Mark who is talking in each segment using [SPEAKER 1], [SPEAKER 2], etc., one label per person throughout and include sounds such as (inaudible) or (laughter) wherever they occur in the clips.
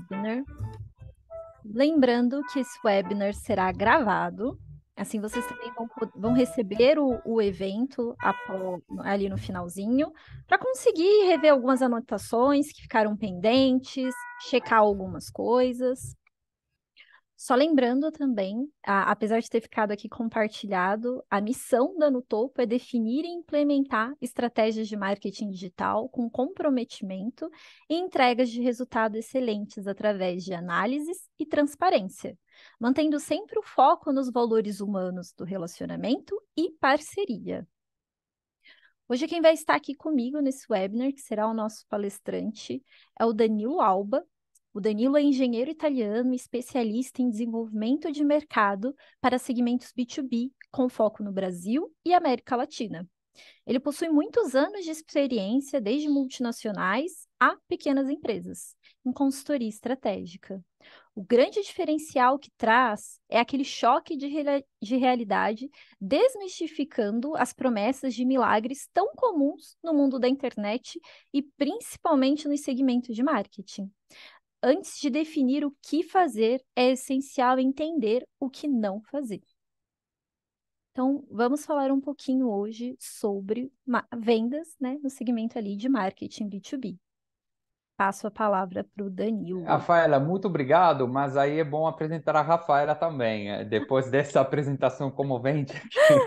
[SPEAKER 1] webinar. Lembrando que esse webinar será gravado. Assim, vocês também vão, vão receber o, o evento ali no finalzinho, para conseguir rever algumas anotações que ficaram pendentes, checar algumas coisas. Só lembrando também, a, apesar de ter ficado aqui compartilhado, a missão da No Topo é definir e implementar estratégias de marketing digital com comprometimento e entregas de resultado excelentes através de análises e transparência, mantendo sempre o foco nos valores humanos do relacionamento e parceria. Hoje quem vai estar aqui comigo nesse webinar, que será o nosso palestrante, é o Danilo Alba, o Danilo é engenheiro italiano, especialista em desenvolvimento de mercado para segmentos B2B, com foco no Brasil e América Latina. Ele possui muitos anos de experiência, desde multinacionais a pequenas empresas, em consultoria estratégica. O grande diferencial que traz é aquele choque de, de realidade, desmistificando as promessas de milagres tão comuns no mundo da internet e principalmente nos segmentos de marketing antes de definir o que fazer, é essencial entender o que não fazer. Então, vamos falar um pouquinho hoje sobre vendas, né, no segmento ali de marketing B2B passo a palavra para o Danilo.
[SPEAKER 2] Rafaela, muito obrigado, mas aí é bom apresentar a Rafaela também, é, depois (laughs) dessa apresentação comovente.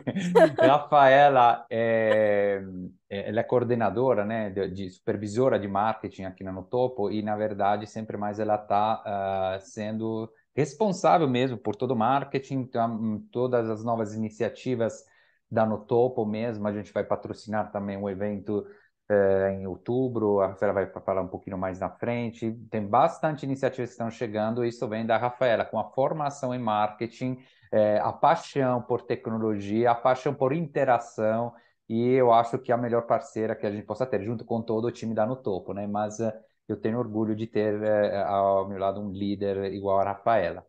[SPEAKER 2] (laughs) Rafaela é, é, ela é coordenadora, né, de, de, supervisora de marketing aqui na No Topo e, na verdade, sempre mais ela está uh, ah, sendo responsável mesmo por todo o marketing, então, hum, todas as novas iniciativas da No Topo mesmo, a gente vai patrocinar também o um evento é, em outubro, a Rafaela vai falar um pouquinho mais na frente. Tem bastante iniciativas que estão chegando, e isso vem da Rafaela, com a formação em marketing, é, a paixão por tecnologia, a paixão por interação, e eu acho que é a melhor parceira que a gente possa ter, junto com todo o time da No Topo, né? Mas eh, eu tenho orgulho de ter ao meu lado um líder igual a Rafaela.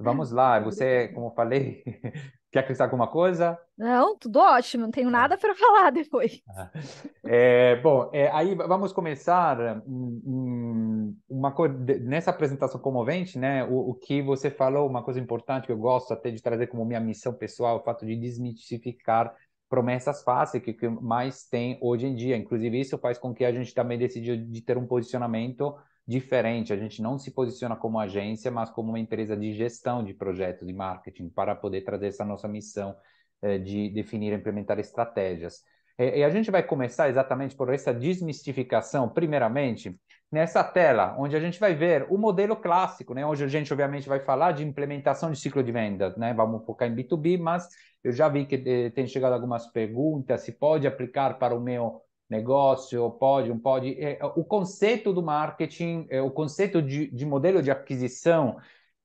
[SPEAKER 2] Vamos lá, você, como falei, (laughs) quer acrescentar alguma coisa?
[SPEAKER 1] Não, tudo ótimo, não tenho ah. nada para falar depois. Ah.
[SPEAKER 2] É, bom, é, aí vamos começar um, hum, uma nessa apresentação comovente, né? O, o, que você falou, uma coisa importante que eu gosto até de trazer como minha missão pessoal, o fato de desmistificar promessas fáceis que, que mais tem hoje em dia. Inclusive isso faz com que a gente também decida de ter um posicionamento diferente. A gente não se posiciona como agência, mas como uma empresa de gestão de projetos de marketing para poder trazer essa nossa missão eh, de definir e implementar estratégias. E, e, a gente vai começar exatamente por essa desmistificação, primeiramente, nessa tela, onde a gente vai ver o modelo clássico, né? Hoje a gente, obviamente, vai falar de implementação de ciclo de vendas, né? Vamos focar em B2B, mas eu já vi que eh, tem chegado algumas perguntas, se pode aplicar para o meu negócio, pode, um pode. É, é, o conceito do marketing, é, o conceito de, de, modelo de aquisição,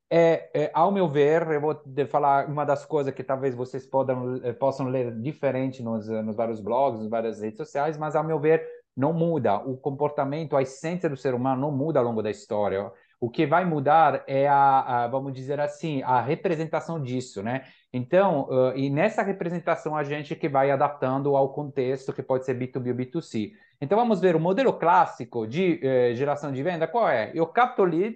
[SPEAKER 2] é, é, ao meu ver, eu vou falar uma das coisas que talvez vocês podam, é, possam ler diferente nos, eh, nos vários blogs, nas várias redes sociais, mas ao meu ver, não muda. O comportamento, a essência do ser humano não muda ao longo da história. O que vai mudar é a, a vamos dizer assim, a representação disso, né? Então, uh, e nessa representação a gente que vai adaptando ao contexto que pode ser B2B ou B2C. Então vamos ver o modelo clássico de eh, geração de venda, qual é? Eu capto lead,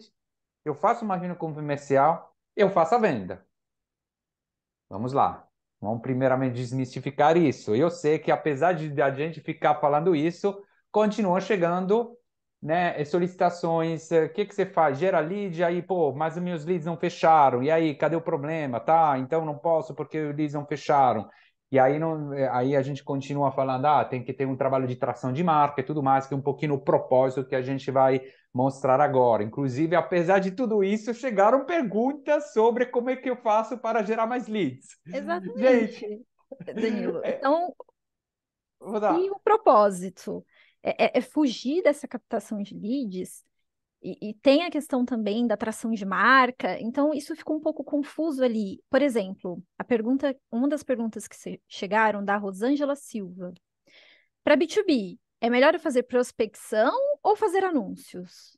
[SPEAKER 2] eu faço uma reunião comercial, eu faço a venda. Vamos lá. Vamos primeiramente desmistificar isso. Eu sei que apesar de a gente ficar falando isso, continuam chegando né, é, solicitações, é, o que, que você faz? Gera lead, aí, pô, mas os meus leads não fecharam, e aí, cadê o problema? Tá, então não posso porque os leads não fecharam. E aí, não, é, aí a gente continua falando, ah, tem que ter um trabalho de tração de marca e tudo mais, que é um pouquinho o propósito que a gente vai mostrar agora. Inclusive, apesar de tudo isso, chegaram perguntas sobre como é que eu faço para gerar mais leads.
[SPEAKER 1] Exatamente, gente... Danilo. Então, e o propósito? É, é, é fugir dessa captação de leads. E, e, tem a questão também da atração de marca, então isso ficou um pouco confuso ali. Por exemplo, a pergunta, uma das perguntas que chegaram da Rosângela Silva. Para B2B, é melhor eu fazer prospecção ou fazer anúncios?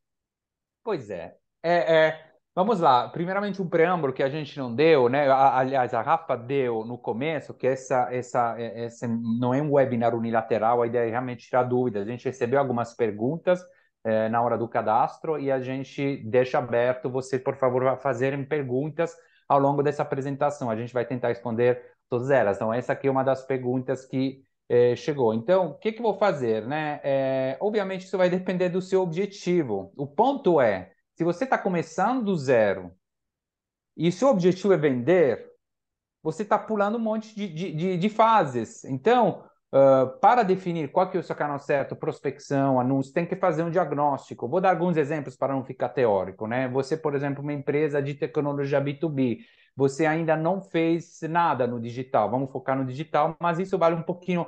[SPEAKER 2] Pois é. é, é Vamos lá. Primeiramente, um preâmbulo que a gente não deu, né? Aliás, a Rafa deu no começo, que essa, essa, é, essa não é um webinar unilateral, a ideia é realmente tirar dúvidas. A gente recebeu algumas perguntas é, na hora do cadastro e a gente deixa aberto. Você, por favor, a fazerem perguntas ao longo dessa apresentação. A gente vai tentar responder todas elas. Então, essa aqui é uma das perguntas que é, chegou. Então, o que, que eu vou fazer, né? É, obviamente, isso vai depender do seu objetivo. O ponto é se você está começando do zero e seu objetivo é vender, você está pulando um monte de, de, de, de fases. Então, uh, para definir qual que é o seu canal certo, prospecção, anúncio, tem que fazer um diagnóstico. Vou dar alguns exemplos para não ficar teórico. Né? Você, por exemplo, uma empresa de tecnologia B2B, você ainda não fez nada no digital. Vamos focar no digital, mas isso vale um pouquinho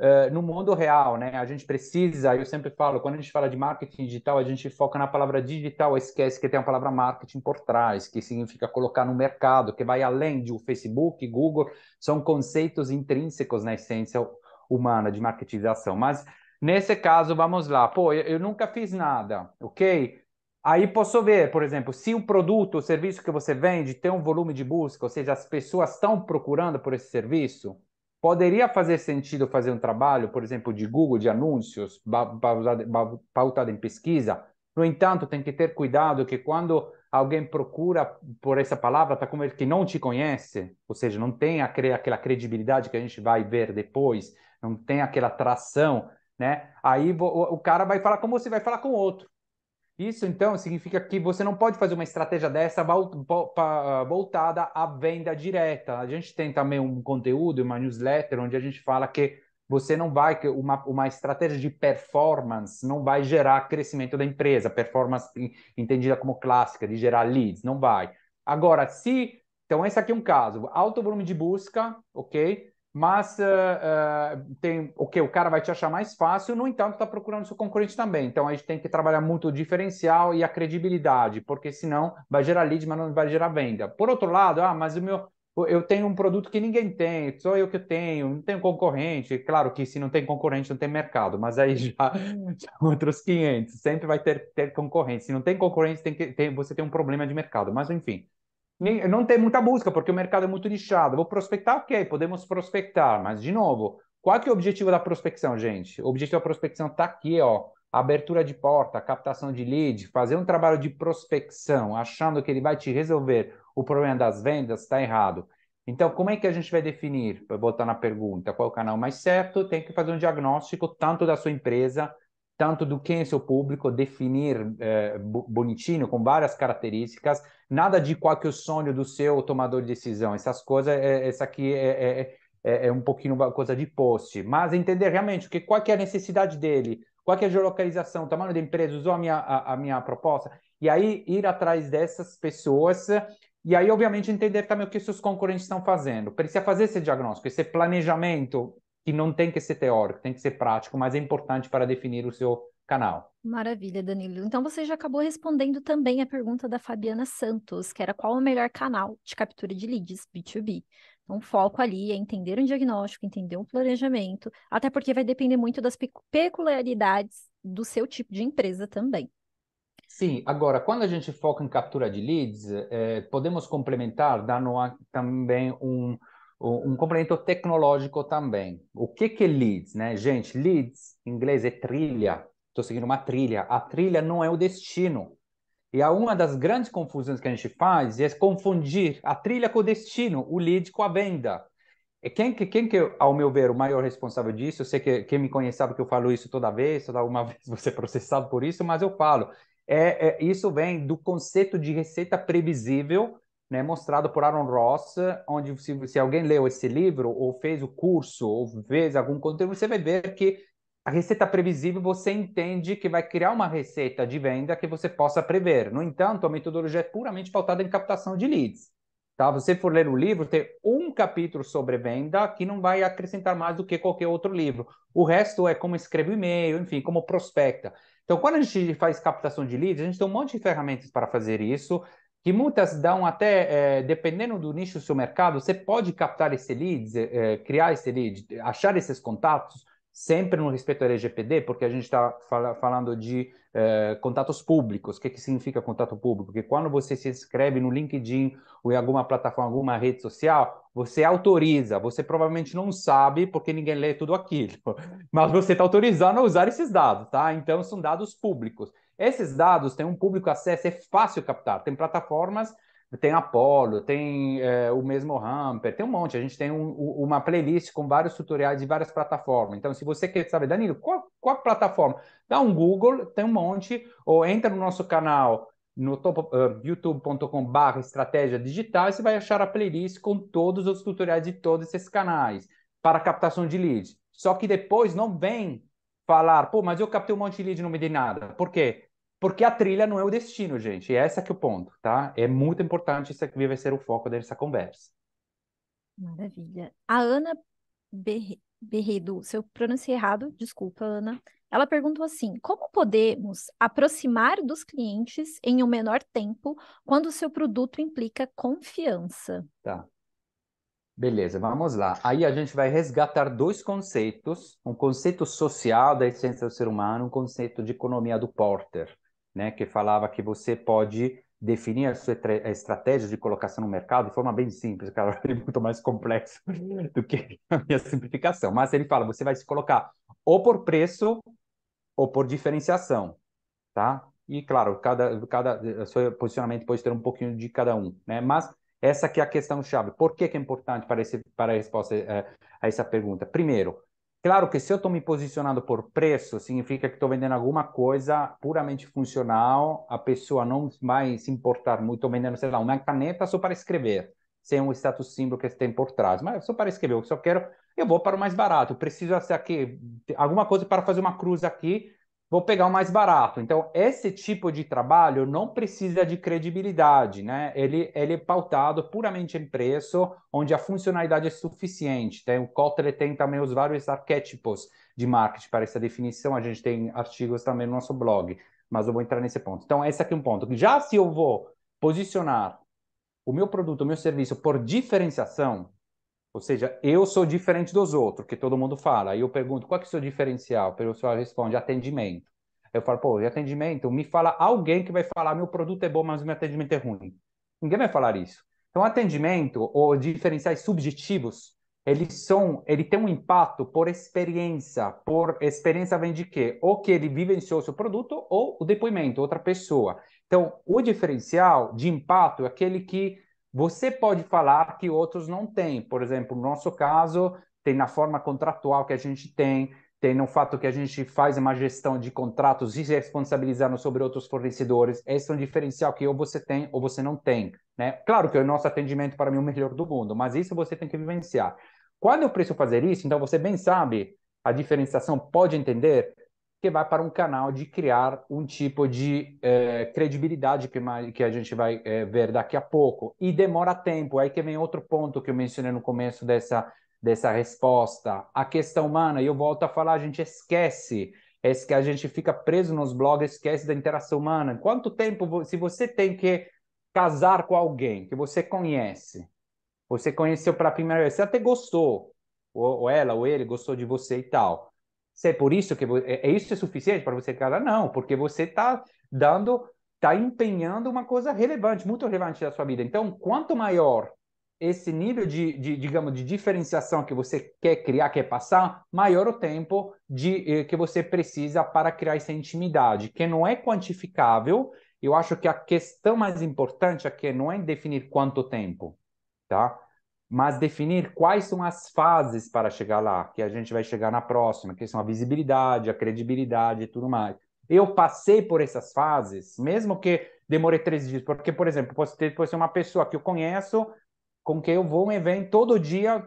[SPEAKER 2] eh, no mundo real, né? A gente precisa, eu sempre falo, quando a gente fala de marketing digital, a gente foca na palavra digital, esquece que tem a palavra marketing por trás, que significa colocar no mercado, que vai além de o Facebook, Google, são conceitos intrínsecos na essência humana de marketização. Mas nesse caso, vamos lá, pô, eu, eu nunca fiz nada, ok? Aí posso ver, por exemplo, se o produto, o serviço que você vende tem um volume de busca, ou seja, as pessoas estão procurando por esse serviço, Poderia fazer sentido fazer um trabalho, por exemplo, de Google, de anúncios, pautado em pesquisa. No entanto, tem que ter cuidado que quando alguém procura por essa palavra, está como ele que não te conhece, ou seja, não tem aquela credibilidade que a gente vai ver depois, não tem aquela atração, né? Aí o cara vai falar como você vai falar com outro. Isso então significa que você não pode fazer uma estratégia dessa voltada à venda direta. A gente tem também um conteúdo, uma newsletter, onde a gente fala que você não vai, uma, uma estratégia de performance não vai gerar crescimento da empresa, performance entendida como clássica, de gerar leads, não vai. Agora, se. Então, esse aqui é um caso, alto volume de busca, ok? mas uh, uh, tem o okay, que o cara vai te achar mais fácil, no entanto, está procurando seu concorrente também. Então a gente tem que trabalhar muito o diferencial e a credibilidade, porque senão vai gerar lead, mas não vai gerar venda. Por outro lado, ah, mas o meu eu tenho um produto que ninguém tem, só eu que tenho, não tenho concorrente. Claro que se não tem concorrente, não tem mercado, mas aí já (laughs) outros 500. Sempre vai ter, ter concorrente. Se não tem concorrente, tem que, tem, você tem um problema de mercado. Mas enfim, não tem muita busca porque o mercado é muito lixado. Vou prospectar, ok, podemos prospectar, mas de novo, qual que é o objetivo da prospecção, gente? O objetivo da prospecção está aqui, ó, abertura de porta, captação de lead, fazer um trabalho de prospecção, achando que ele vai te resolver o problema das vendas, está errado. Então, como é que a gente vai definir? Vou botar na pergunta, qual é o canal mais certo? Tem que fazer um diagnóstico tanto da sua empresa tanto do quem é seu público, definir é, bonitinho, com várias características, nada de qual que é o sonho do seu tomador de decisão. Essas coisas, é, é, essa aqui é, é, é, é, é um pouquinho uma coisa de post, mas entender realmente o que, qual que é a necessidade dele, qual que é a geolocalização, o tamanho da empresa, usou a minha, a, a minha proposta, e aí ir atrás dessas pessoas e aí, obviamente, entender também o que seus concorrentes estão fazendo. Precisa fazer esse diagnóstico, esse planejamento que não tem que ser teórico, tem que ser prático, mas é importante para definir o seu canal.
[SPEAKER 1] Maravilha, Danilo. Então você já acabou respondendo também a pergunta da Fabiana Santos, que era qual o melhor canal de captura de leads B2B. Então, foco ali é entender um diagnóstico, entender um planejamento, até porque vai depender muito das peculiaridades do seu tipo de empresa também.
[SPEAKER 2] Sim, agora, quando a gente foca em captura de leads, eh, podemos complementar, dando a, também um, um componente tecnológico também. O que que é leads, né? Gente, leads em inglês é trilha. Estou seguindo uma trilha. A trilha não é o destino. E é uma das grandes confusões que a gente faz é confundir a trilha com o destino, o lead com a venda. E quem que, quem que ao meu ver, o maior responsável disso? Eu sei que quem me conhece sabe que eu falo isso toda vez, toda uma (laughs) vez você é processado por isso, mas eu falo. É, é, isso vem do conceito de receita previsível né, mostrado por Aaron Ross, onde se, se, alguém leu esse livro, ou fez o curso, ou fez algum conteúdo, você vai ver que a receita previsível você entende que vai criar uma receita de venda que você possa prever. No entanto, a metodologia é puramente pautada em captação de leads. Tá? Você for ler o livro, tem um capítulo sobre venda que não vai acrescentar mais do que qualquer outro livro. O resto é como escreve o e-mail, enfim, como prospecta. Então, quando a gente faz captação de leads, a gente tem um monte de ferramentas para fazer isso que muitas dão até, é, dependendo do nicho do seu mercado, você pode captar esse lead, é, criar esse lead, achar esses contatos, sempre no respeito ao LGPD, porque a gente está falando de é, contatos públicos. O que, que significa contato público? porque quando você se inscreve no LinkedIn ou em alguma plataforma, alguma rede social, você autoriza. Você provavelmente não sabe, porque ninguém lê tudo aquilo, (laughs) mas você está autorizando a usar esses dados, tá? Então, são dados públicos. Esses dados têm um público acesso, é fácil captar. Tem plataformas, tem Apollo, tem é, o mesmo Ramper, tem um monte. A gente tem um, uma playlist com vários tutoriais de várias plataformas. Então, se você quer saber, Danilo, qual, qual plataforma? Dá um Google, tem um monte, ou entra no nosso canal no uh, ah, youtube.com/barra estratégia digital, e você vai achar a playlist com todos os tutoriais de todos esses canais para captação de leads. Só que depois não vem falar, pô, mas eu captei um monte de lead e não me dei nada. Por quê? Porque a trilha não é o destino, gente. E essa é que é o ponto, tá? É muito importante, isso aqui vai ser o foco dessa conversa.
[SPEAKER 1] Maravilha. A Ana Berredo, se eu pronunciei errado, desculpa, Ana. Ela perguntou assim: como podemos aproximar dos clientes em um menor tempo quando o seu produto implica confiança?
[SPEAKER 2] Tá. Beleza, vamos lá. Aí a gente vai resgatar dois conceitos: um conceito social da essência do ser humano, um conceito de economia do Porter né, que falava que você pode definir a sua estratégia de colocação no mercado de forma bem simples, cara, (laughs) é muito mais complexo do que a minha simplificação. Mas ele fala, você vai se colocar ou por preço ou por diferenciação, tá? E claro, cada cada eh, seu posicionamento pode ter um pouquinho de cada um, né? Mas essa que é a questão chave. Por que, que é importante para esse para a resposta é, a essa pergunta? Primeiro, Claro que se eu estou me posicionando por preço, significa que estou vendendo alguma coisa puramente funcional, a pessoa não vai se importar muito, estou vendendo, sei lá, uma caneta só para escrever, sem um status símbolo que tem por trás, mas só para escrever, eu só quero, eu vou para o mais barato, preciso assim, aqui, alguma coisa para fazer uma cruz aqui, vou pegar o mais barato. Então, esse tipo de trabalho não precisa de credibilidade, né? Ele, ele é pautado puramente em preço, onde a funcionalidade é suficiente. Tem, o Kotler tem também os vários arquétipos de marketing para essa definição. A gente tem artigos também no nosso blog, mas eu vou entrar nesse ponto. Então, esse aqui é um ponto. Já se eu vou posicionar o meu produto, o meu serviço por diferenciação, ou seja, eu sou diferente dos outros, que todo mundo fala. Aí eu pergunto, qual é, é o seu diferencial? O pessoal responde, atendimento. Eu falo, pô, atendimento, me fala alguém que vai falar, meu produto é bom, mas meu atendimento é ruim. Ninguém vai falar isso. Então, atendimento ou diferenciais subjetivos, eles são, ele tem um impacto por experiência. Por experiência vem de quê? Ou que ele vivenciou seu produto ou o depoimento, outra pessoa. Então, o diferencial de impacto é aquele que você pode falar que outros não têm. Por exemplo, no nosso caso, tem na forma contratual que a gente tem, tem no fato que a gente faz uma gestão de contratos e se responsabilizando sobre outros fornecedores. Esse é um diferencial que ou você tem ou você não tem. Né? Claro que o nosso atendimento, para mim, é o melhor do mundo, mas isso você tem que vivenciar. Quando eu preciso fazer isso, então você bem sabe a diferenciação, pode entender que vai para um canal de criar um tipo de é, credibilidade que, que, a gente vai é, ver daqui a pouco. E demora tempo. Aí que vem outro ponto que eu mencionei no começo dessa, dessa resposta. A questão humana, e eu volto a falar, a gente esquece. É que a gente fica preso nos blogs, esquece da interação humana. Quanto tempo, se você tem que casar com alguém que você conhece, você conheceu pela primeira vez, você até gostou, ou, ou ela ou ele gostou de você e tal se é por isso que é, é isso é suficiente para você cara não porque você está dando está empenhando uma coisa relevante muito relevante da sua vida então quanto maior esse nível de, de, digamos de diferenciação que você quer criar quer passar maior o tempo de eh, que você precisa para criar essa intimidade que não é quantificável eu acho que a questão mais importante aqui é não é definir quanto tempo tá mas definir quais são as fases para chegar lá, que a gente vai chegar na próxima, que são a visibilidade, a credibilidade e tudo mais. Eu passei por essas fases, mesmo que demore três dias, porque, por exemplo, posso ter, posso ser uma pessoa que eu conheço, com quem eu vou um evento, todo dia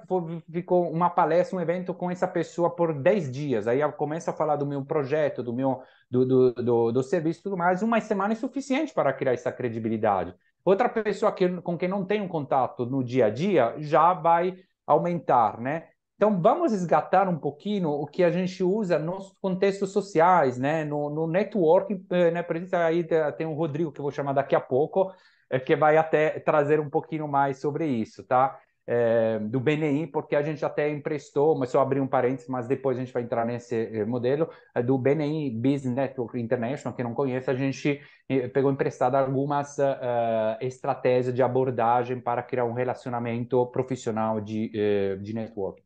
[SPEAKER 2] ficou uma palestra, um evento com essa pessoa por dez dias, aí eu começo a falar do meu projeto, do meu do, do, do, do serviço e tudo mais, uma semana é suficiente para criar essa credibilidade. Outra pessoa que, com quem não tem um contato no dia a dia já vai aumentar, né? Então, vamos resgatar um pouquinho o que a gente usa nos contextos sociais, né? No, no networking, eh, né? Por exemplo, aí tem o Rodrigo, que eu vou chamar daqui a pouco, eh, que vai até trazer um pouquinho mais sobre isso, tá? é, do BNI, porque a gente até emprestou, mas só abrir um parênteses, mas depois a gente vai entrar nesse eh, modelo, é, do BNI Business Network International, que não conhece, a gente pegou emprestado algumas uh, estratégias de abordagem para criar um relacionamento profissional de, uh, de network.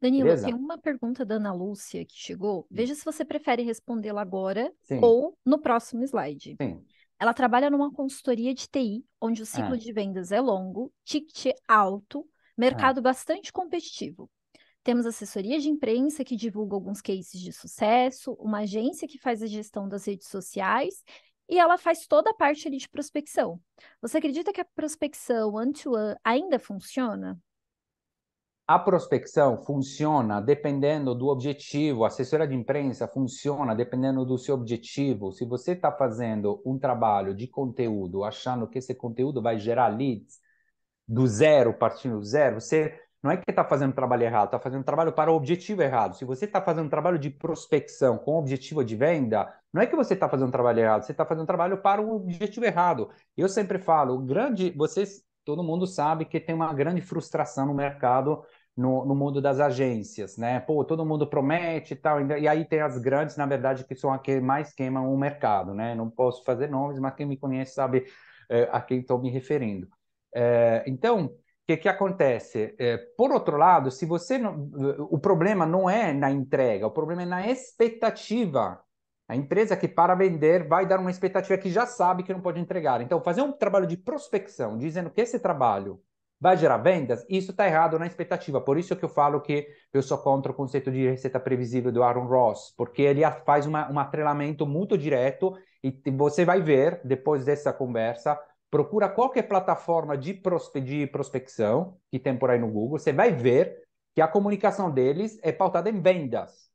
[SPEAKER 1] Danilo, Beleza? tem uma pergunta da Ana Lúcia que chegou. Hum. Veja se você prefere respondê-la agora Sim. ou no próximo slide. Sim. Ela trabalha numa consultoria de TI, onde o ciclo é. de vendas é longo, ticket alto, ah. Mercado bastante competitivo. Temos assessoria de imprensa que divulga alguns cases de sucesso, uma agência que faz a gestão das redes sociais e ela faz toda a parte ali de prospecção. Você acredita que a prospecção one-to-one -one ainda funciona?
[SPEAKER 2] A prospecção funciona dependendo do objetivo, a assessoria de imprensa funciona dependendo do seu objetivo. Se você está fazendo um trabalho de conteúdo achando que esse conteúdo vai gerar leads, do zero, partindo do zero, você não é que está fazendo trabalho errado, está fazendo trabalho para o objetivo errado. Se você está fazendo trabalho de prospecção com objetivo de venda, não é que você está fazendo trabalho errado, você está fazendo trabalho para o objetivo errado. Eu sempre falo, grande, vocês, todo mundo sabe que tem uma grande frustração no mercado, no, no mundo das agências, né? Pô, todo mundo promete e tal, e aí tem as grandes, na verdade, que são as que mais queimam o mercado, né? Não posso fazer nomes, mas quem me conhece sabe é, a quem estou me referindo. É, então, o que, que acontece? É, por outro lado, se você não, o problema não é na entrega, o problema é na expectativa. A empresa que para vender vai dar uma expectativa que já sabe que não pode entregar. Então, fazer um trabalho de prospecção, dizendo que esse trabalho vai gerar vendas, isso está errado na expectativa. Por isso que eu falo que eu sou contra o conceito de receita previsível do Aaron Ross, porque ele faz uma, um atrelamento muito direto e você vai ver, depois dessa conversa, Procura qualquer plataforma de, prospecção que tem por aí no Google. Você vai ver que a comunicação deles é pautada em vendas,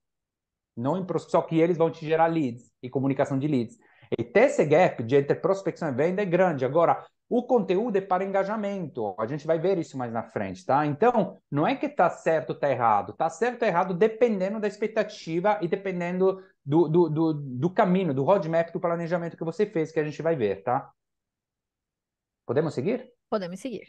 [SPEAKER 2] não em só que eles vão te gerar leads e comunicação de leads. E ter esse gap de entre prospecção e venda é grande. Agora, o conteúdo é para engajamento. A gente vai ver isso mais na frente, tá? Então, não é que tá certo ou tá errado. Tá certo ou tá errado dependendo da expectativa e dependendo do, do, do, do caminho, do roadmap, do planejamento que você fez, que a gente vai ver, tá? Podemos seguir? Podemos seguir.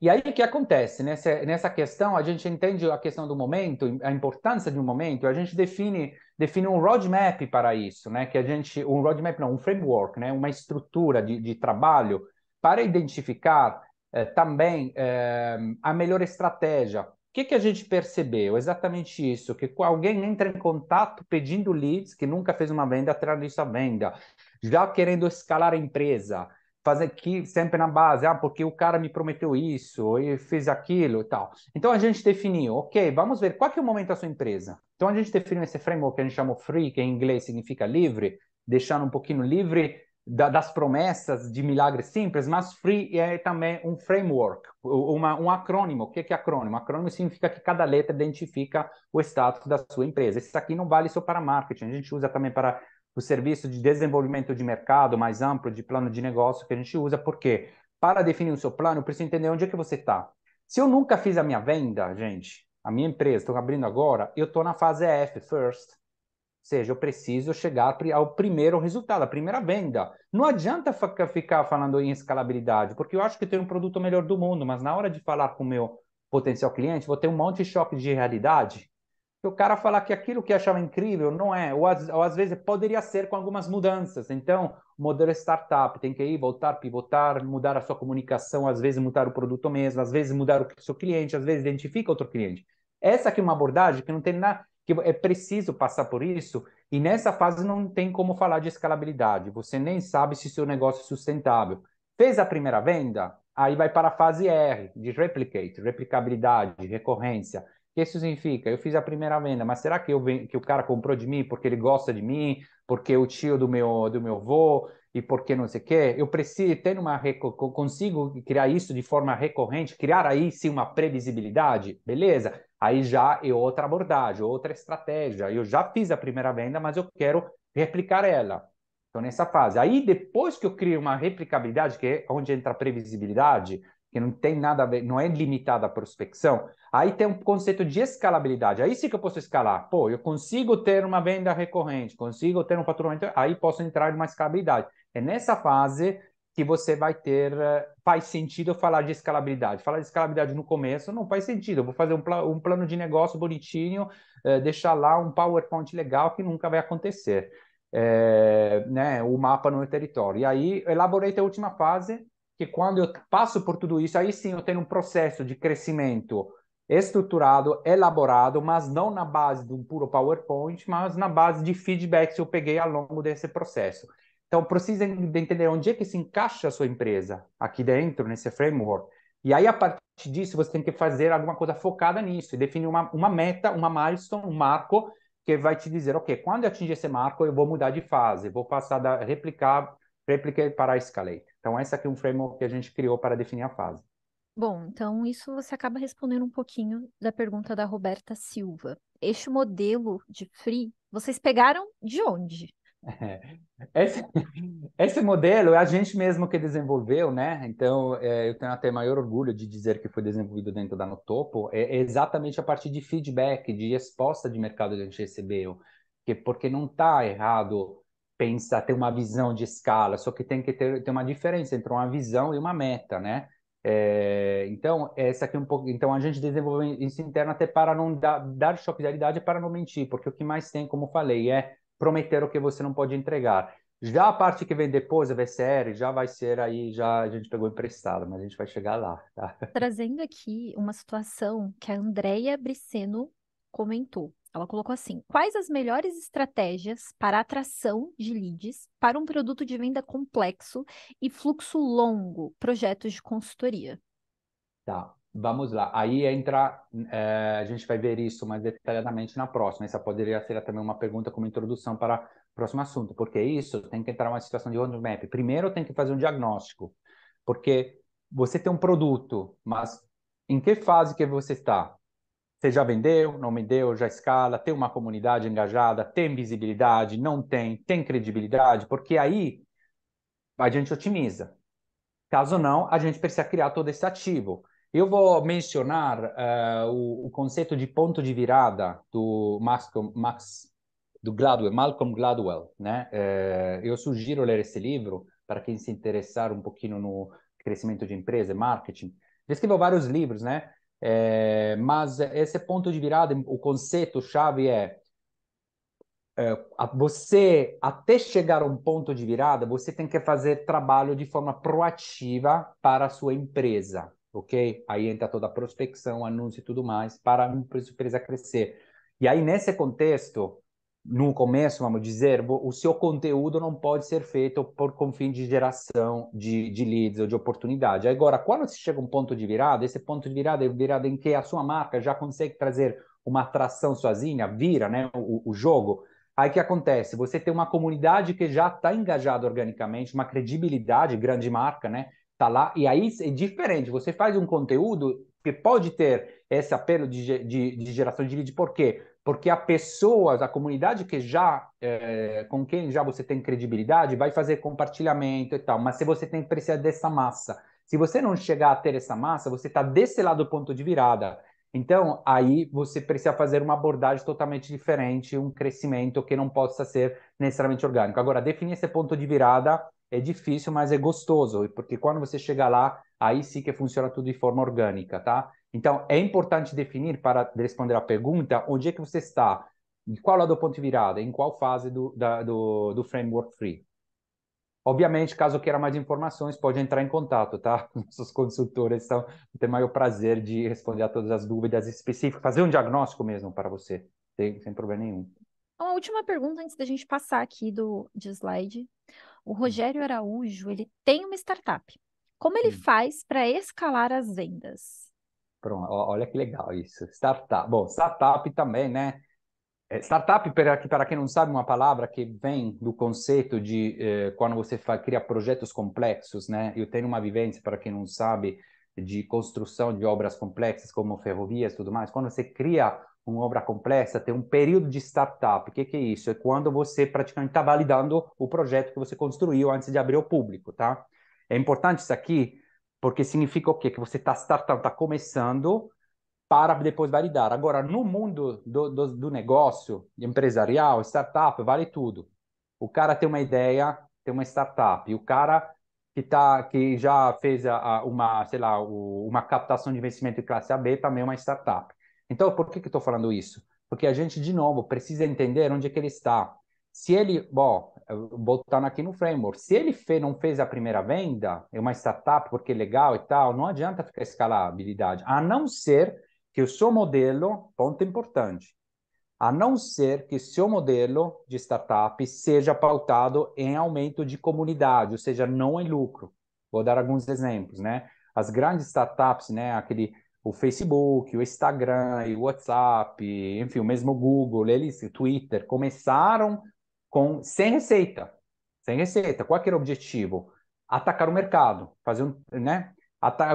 [SPEAKER 2] E aí o que acontece? Nessa, nessa questão, a gente entende a questão do momento, a importância de um momento, a gente define, define um roadmap para isso, né? Que a gente, um roadmap não, um framework, né? uma estrutura de, de trabalho para identificar eh, também eh, a melhor estratégia. O que, que a gente percebeu? Exatamente isso, que alguém entra em contato pedindo leads, que nunca fez uma venda, atrás disso a venda, já querendo escalar a empresa, fazer aqui sempre na base, ah, porque o cara me prometeu isso, e fez aquilo e tal. Então a gente definiu, ok, vamos ver qual que é o momento da sua empresa. Então a gente definiu esse framework que a gente chamou free, que em inglês significa livre, deixando um pouquinho livre da, das promessas de milagres simples, mas free é também um framework, uma, um acrônimo. O que é, que é acrônimo? Acrônimo significa que cada letra identifica o status da sua empresa. Isso aqui não vale só para marketing, a gente usa também para o serviço de desenvolvimento de mercado mais amplo, de plano de negócio que a gente usa, porque para definir o seu plano, eu preciso entender onde é que você está. Se eu nunca fiz a minha venda, gente, a minha empresa, estou abrindo agora, eu estou na fase F, first. Ou seja, eu preciso chegar ao primeiro resultado, a primeira venda. Não adianta ficar falando em escalabilidade, porque eu acho que tenho um produto melhor do mundo, mas na hora de falar com o meu potencial cliente, vou ter um monte de choque de realidade o cara falar que aquilo que achava incrível não é, ou, ou, às vezes poderia ser com algumas mudanças. Então, modelo startup, tem que ir, voltar, pivotar, mudar a sua comunicação, às vezes mudar o produto mesmo, às vezes mudar o seu cliente, às vezes identifica outro cliente. Essa aqui é uma abordagem que não tem nada, que é preciso passar por isso, e nessa fase não tem como falar de escalabilidade, você nem sabe se seu negócio é sustentável. Fez a primeira venda, aí vai para a fase R, de replicate, replicabilidade, recorrência. O que isso significa? Eu fiz a primeira venda, mas será que, eu, que o cara comprou de mim porque ele gosta de mim, porque o tio do meu do meu avô e porque não sei o quê? Eu preciso ter uma consigo criar isso de forma recorrente, criar aí sim uma previsibilidade, beleza? Aí já é outra abordagem, outra estratégia. Eu já fiz a primeira venda, mas eu quero replicar ela. Então nessa fase, aí depois que eu crio uma replicabilidade, que é onde entra a previsibilidade, que não tem nada a ver, não é limitada à prospecção, aí tem um conceito de escalabilidade. Aí sim que eu posso escalar. Pô, eu consigo ter uma venda recorrente, consigo ter um faturamento, aí posso entrar em uma escalabilidade. É nessa fase que você vai ter. Eh, faz sentido falar de escalabilidade. Falar de escalabilidade no começo não faz sentido. Eu vou fazer um, pl um plano de negócio bonitinho, eh, deixar lá um PowerPoint legal que nunca vai acontecer. É, né, o mapa no meu território. E aí, elaborei a última fase, que quando eu passo por tudo isso, aí sim eu tenho um processo de crescimento estruturado, elaborado, mas não na base de um puro PowerPoint, mas na base de feedbacks que eu peguei ao longo desse processo. Então, precisa entender onde é que se encaixa a sua empresa aqui dentro, nesse framework. E aí, a partir disso, você tem que fazer alguma coisa focada nisso e definir uma, uma meta, uma milestone, um marco que vai te dizer, ok, quando eu atingir esse marco, eu vou mudar de fase, vou passar a replicar replicate para escalate. Então, esse aqui é um framework que a gente criou
[SPEAKER 1] para definir a fase. Bom, então isso você acaba respondendo um pouquinho da pergunta da Roberta Silva. Este modelo de free, vocês pegaram de onde?
[SPEAKER 2] (laughs) Esse, esse modelo é a gente mesmo que desenvolveu, né? Então, é, eu tenho até maior orgulho de dizer que foi desenvolvido dentro da Notopo, é, é exatamente a partir de feedback, de resposta de mercado que a gente recebeu, que porque não está errado pensar, ter uma visão de escala, só que tem que ter, ter uma diferença entre uma visão e uma meta, né? É, então, essa aqui é um pouco. Então, a gente desenvolve isso interno até para não dar, dar choque de realidade, para não mentir, porque o que mais tem, como falei, é prometer o que você não pode entregar. Já a parte que vem depois, a VCR, já vai ser aí, já a gente pegou emprestado, mas a gente vai chegar lá, tá?
[SPEAKER 1] Trazendo aqui uma situação que a Andrea Briceno comentou. Ela colocou assim: quais as melhores estratégias para atração de leads para um produto de venda complexo e fluxo longo, projetos de consultoria?
[SPEAKER 2] Tá, vamos lá. Aí entra, é, a gente vai ver isso mais detalhadamente na próxima. Essa poderia ser também uma pergunta como introdução para o próximo assunto, porque isso tem que entrar uma situação de roadmap. Primeiro tem que fazer um diagnóstico, porque você tem um produto, mas em que fase que você está? Você já vendeu, não vendeu, já escala, tem uma comunidade engajada, tem visibilidade, não tem, tem credibilidade, porque aí a gente otimiza. Caso não, a gente precisa criar todo esse ativo. Eu vou mencionar uh, o, o, conceito de ponto de virada do Max, Max do Gladwell, Malcolm Gladwell, né? Uh, eu sugiro ler esse livro para quem se interessar um pouquinho no crescimento de empresa, marketing. Ele escreveu vários livros, né? É, mas esse ponto de virada, o conceito-chave é, é, você, até chegar a um ponto de virada, você tem que fazer trabalho de forma proativa para a sua empresa, ok? Aí entra toda a prospecção, anúncio e tudo mais, para a empresa crescer. E aí, nesse contexto, no começo vamos dizer o seu conteúdo não pode ser feito por com fim de geração de, de leads ou de oportunidade. Agora, quando se chega um ponto de virada, esse ponto de virada é virada em que a sua marca já consegue trazer uma atração sozinha, vira né, o, o jogo. Aí que acontece? Você tem uma comunidade que já está engajada organicamente, uma credibilidade, grande marca, né? Está lá, e aí é diferente. Você faz um conteúdo que pode ter esse apelo de, de, de geração de lead, por quê? porque a pessoas, a comunidade que já é, com quem já você tem credibilidade vai fazer compartilhamento e tal, mas se você tem precisa dessa massa, se você não chegar a ter essa massa, você está desse lado do ponto de virada. Então aí você precisa fazer uma abordagem totalmente diferente, um crescimento que não possa ser necessariamente orgânico. Agora definir esse ponto de virada é difícil, mas é gostoso, porque quando você chega lá, aí sim que funciona tudo de forma orgânica, tá? Então, é importante definir, para responder à pergunta, onde é que você está, em qual lado do ponto de virada, em qual fase do, da, do, do framework free. Obviamente, caso queira mais informações, pode entrar em contato, tá? (laughs) Nossos consultores são, têm o maior prazer de responder a todas as dúvidas específicas, fazer um diagnóstico mesmo para você, sem, sem problema nenhum.
[SPEAKER 1] Uma última pergunta antes da gente passar aqui do, de slide. O hum. Rogério Araújo, ele tem uma startup. Como ele Sim. Hum. faz para escalar as vendas?
[SPEAKER 2] Pronto, olha que legal isso. Startup. Bom, startup também, né? É, startup, para quem não sabe, é uma palavra que vem do conceito de eh, quando você faz, cria projetos complexos, né? Eu tenho uma vivência, para quem não sabe, de construção de obras complexas, como ferrovias e tudo mais. Quando você cria uma obra complexa, tem um período de startup. O que, que é isso? É quando você praticamente está validando o projeto que você construiu antes de abrir ao público, tá? É importante isso aqui, porque significa o quê? Que você está está começando para depois validar. Agora, no mundo do, do, do negócio empresarial, startup, vale tudo. O cara tem uma ideia, tem uma startup. o cara que, tá, que já fez a, uma, sei lá, o, uma captação de investimento de classe AB também é uma startup. Então, por que, que estou falando isso? Porque a gente, de novo, precisa entender onde é que ele está. Se ele, bom, botando aqui no framework, se ele fez, não fez a primeira venda, é uma startup porque é legal e tal, não adianta ficar escalabilidade, a não ser que o seu modelo, ponto importante, a não ser que seu modelo de startup seja pautado em aumento de comunidade, ou seja, não em lucro. Vou dar alguns exemplos, né? As grandes startups, né, aquele o Facebook, o Instagram, o WhatsApp, enfim, o mesmo Google, eles, o Twitter, começaram com sem receita, sem receita. Qual é que era o objetivo? Atacar o mercado, fazer um, né?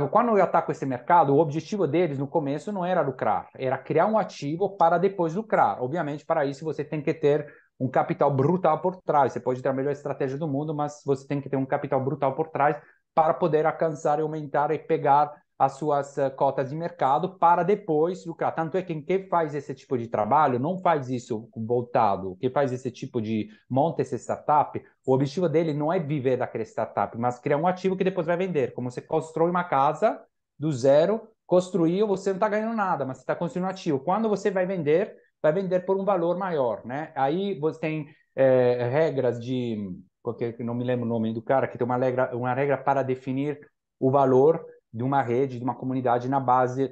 [SPEAKER 2] Quando eu ataco esse mercado, o objetivo deles no começo não era lucrar, era criar um ativo para depois lucrar. Obviamente, para isso você tem que ter um capital brutal por trás. Você pode ter a melhor estratégia do mundo, mas você tem que ter um capital brutal por trás para poder alcançar e aumentar e pegar as suas eh, cotas de mercado para depois lucrar. Tanto é que quem faz esse tipo de trabalho não faz isso voltado. Quem faz esse tipo de monta essa startup, o objetivo dele não é viver daquela startup, mas criar um ativo que depois vai vender. Como você constrói uma casa do zero, construiu, você não está ganhando nada, mas você está construindo um ativo. Quando você vai vender, vai vender por um valor maior, né? Aí você tem é, regras de porque não me lembro o nome do cara que tem uma regra, uma regra para definir o valor de uma rede, de uma comunidade na base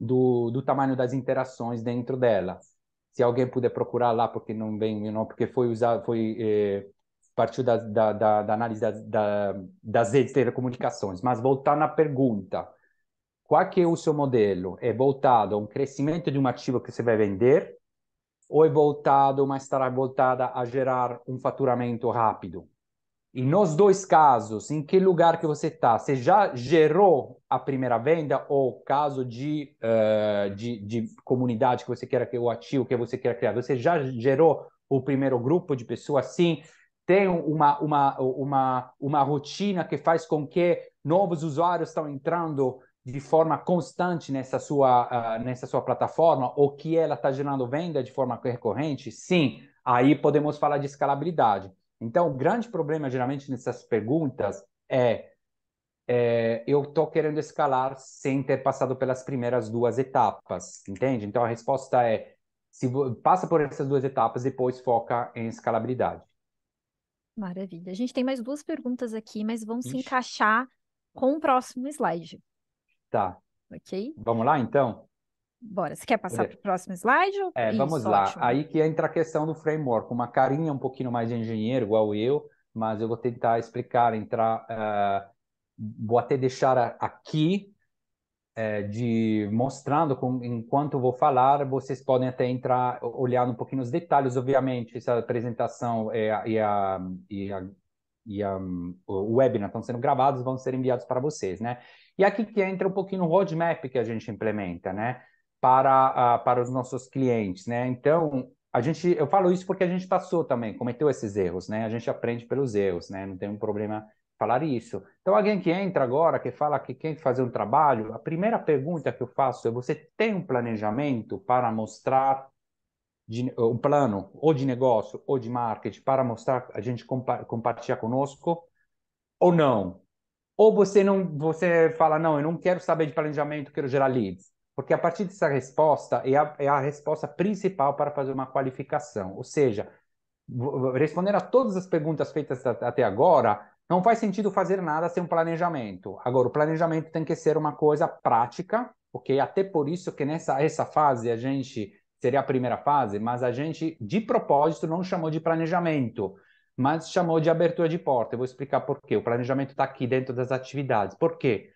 [SPEAKER 2] do, do tamanho das interações dentro dela. Se alguém puder procurar lá, porque não vem, não, porque foi usado, foi eh, partiu da, da, da, da análise da, das redes de telecomunicações. Mas voltar na pergunta, qual que é o seu modelo? É voltado a um crescimento de um ativo que você vai vender ou é voltado, mas estará voltada a gerar um faturamento rápido? E nos dois casos, em que lugar que você está? Você já gerou a primeira venda ou caso de, uh, de, de, comunidade que você queira que o ativo que você queira criar? Você já gerou o primeiro grupo de pessoas? Sim, tem uma, uma, uma, uma rotina que faz com que novos usuários estão entrando de forma constante nessa sua, uh, nessa sua plataforma ou que ela está gerando venda de forma recorrente? Sim, aí podemos falar de escalabilidade. Então, o grande problema, geralmente, nessas perguntas é, é eu estou querendo escalar sem ter passado pelas primeiras duas etapas, entende? Então, a resposta é, se passa por essas duas etapas, depois foca em escalabilidade.
[SPEAKER 1] Maravilha. A gente tem mais duas perguntas aqui, mas vão Ixi. se encaixar com o próximo slide. Tá. Ok?
[SPEAKER 2] Vamos lá, então?
[SPEAKER 1] Bora, você quer passar para o próximo slide? É, Isso, vamos lá. Ótimo. Aí
[SPEAKER 2] que entra a questão do framework, uma carinha um pouquinho mais de engenheiro, igual eu, mas eu vou tentar explicar, entrar, uh, vou até deixar aqui, uh, de mostrando, com, enquanto vou falar, vocês podem até entrar, olhar um pouquinho os detalhes, obviamente, essa apresentação e, é a, e, a, e, a, e a, o webinar estão sendo gravados, vão ser enviados para vocês, né? E aqui que entra um pouquinho o roadmap que a gente implementa, né? para, uh, para os nossos clientes, né? Então, a gente, eu falo isso porque a gente passou também, cometeu esses erros, né? A gente aprende pelos erros, né? Não tem um problema falar isso. Então, alguém que entra agora, que fala que quer fazer um trabalho, a primeira pergunta que eu faço é: você tem um planejamento para mostrar de, um plano ou de negócio ou de marketing para mostrar a gente compa compartilhar conosco ou não? Ou você não, você fala não, eu não quero saber de planejamento, quero gerar leads. Porque a partir dessa resposta é a, é a resposta principal para fazer uma qualificação. Ou seja, responder a todas as perguntas feitas até agora, não faz sentido fazer nada sem um planejamento. Agora, o planejamento tem que ser uma coisa prática, ok? Até por isso que nessa essa fase a gente seria a primeira fase, mas a gente de propósito não chamou de planejamento, mas chamou de abertura de porta. Eu vou explicar por quê. O planejamento está aqui dentro das atividades. Por quê?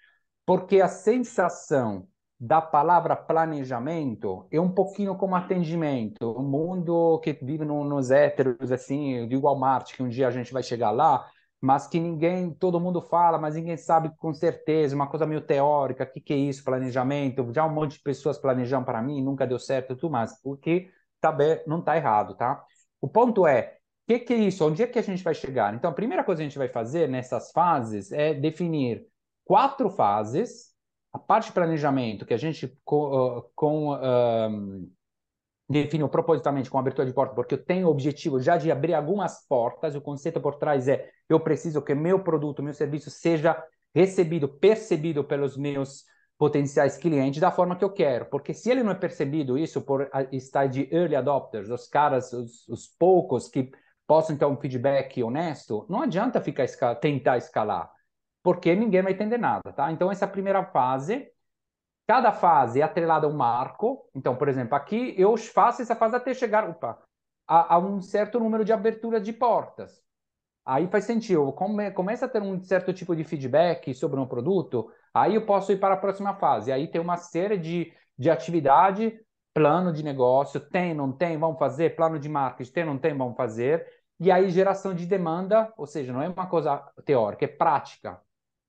[SPEAKER 2] Porque a sensação da palavra planejamento é um pouquinho como atendimento. O mundo que vive nos héteros, assim, de igual Marte, que um dia a gente vai chegar lá, mas que ninguém, todo mundo fala, mas ninguém sabe com certeza, uma coisa meio teórica, o que, que é isso, planejamento? Já um monte de pessoas planejam para mim, nunca deu certo, tudo mais. O que tá bem, não está errado, tá? O ponto é, o que, que é isso? Onde é que a gente vai chegar? Então, a primeira coisa que a gente vai fazer nessas fases é definir quatro fases a parte de planejamento que a gente ah, com, com ah, um, definiu propositalmente com abertura de porta, porque eu tenho o objetivo já de abrir algumas portas, o conceito por trás é eu preciso que meu produto, meu serviço seja recebido, percebido pelos meus potenciais clientes da forma que eu quero, porque se ele não é percebido isso por ah, estar de early adopters, os caras, os, os poucos que possam ter um feedback honesto, não adianta ficar tentar escalar porque ninguém vai entender nada, tá? Então, essa é a primeira fase. Cada fase é atrelada a um marco. Então, por exemplo, aqui eu faço essa fase até chegar opa, a, a um certo número de abertura de portas. Aí faz sentido. Come, começa a ter um certo tipo de feedback sobre um produto, aí eu posso ir para a próxima fase. Aí tem uma série de, de atividade, plano de negócio, tem, não tem, vamos fazer, plano de marketing, tem, não tem, vamos fazer. E aí geração de demanda, ou seja, não é uma coisa teórica, é prática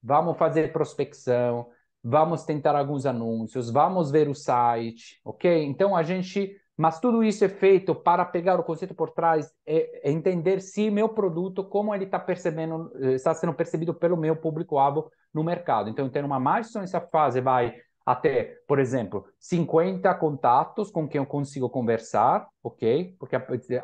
[SPEAKER 2] vamos fazer prospecção, vamos tentar alguns anúncios, vamos ver o site, ok? Então a gente, mas tudo isso é feito para pegar o conceito por trás é, é entender se meu produto, como ele está percebendo, eh, está sendo percebido pelo meu público-alvo no mercado. Então, tem uma mais nessa fase, vai até, por exemplo, 50 contatos com quem eu consigo conversar, ok? Porque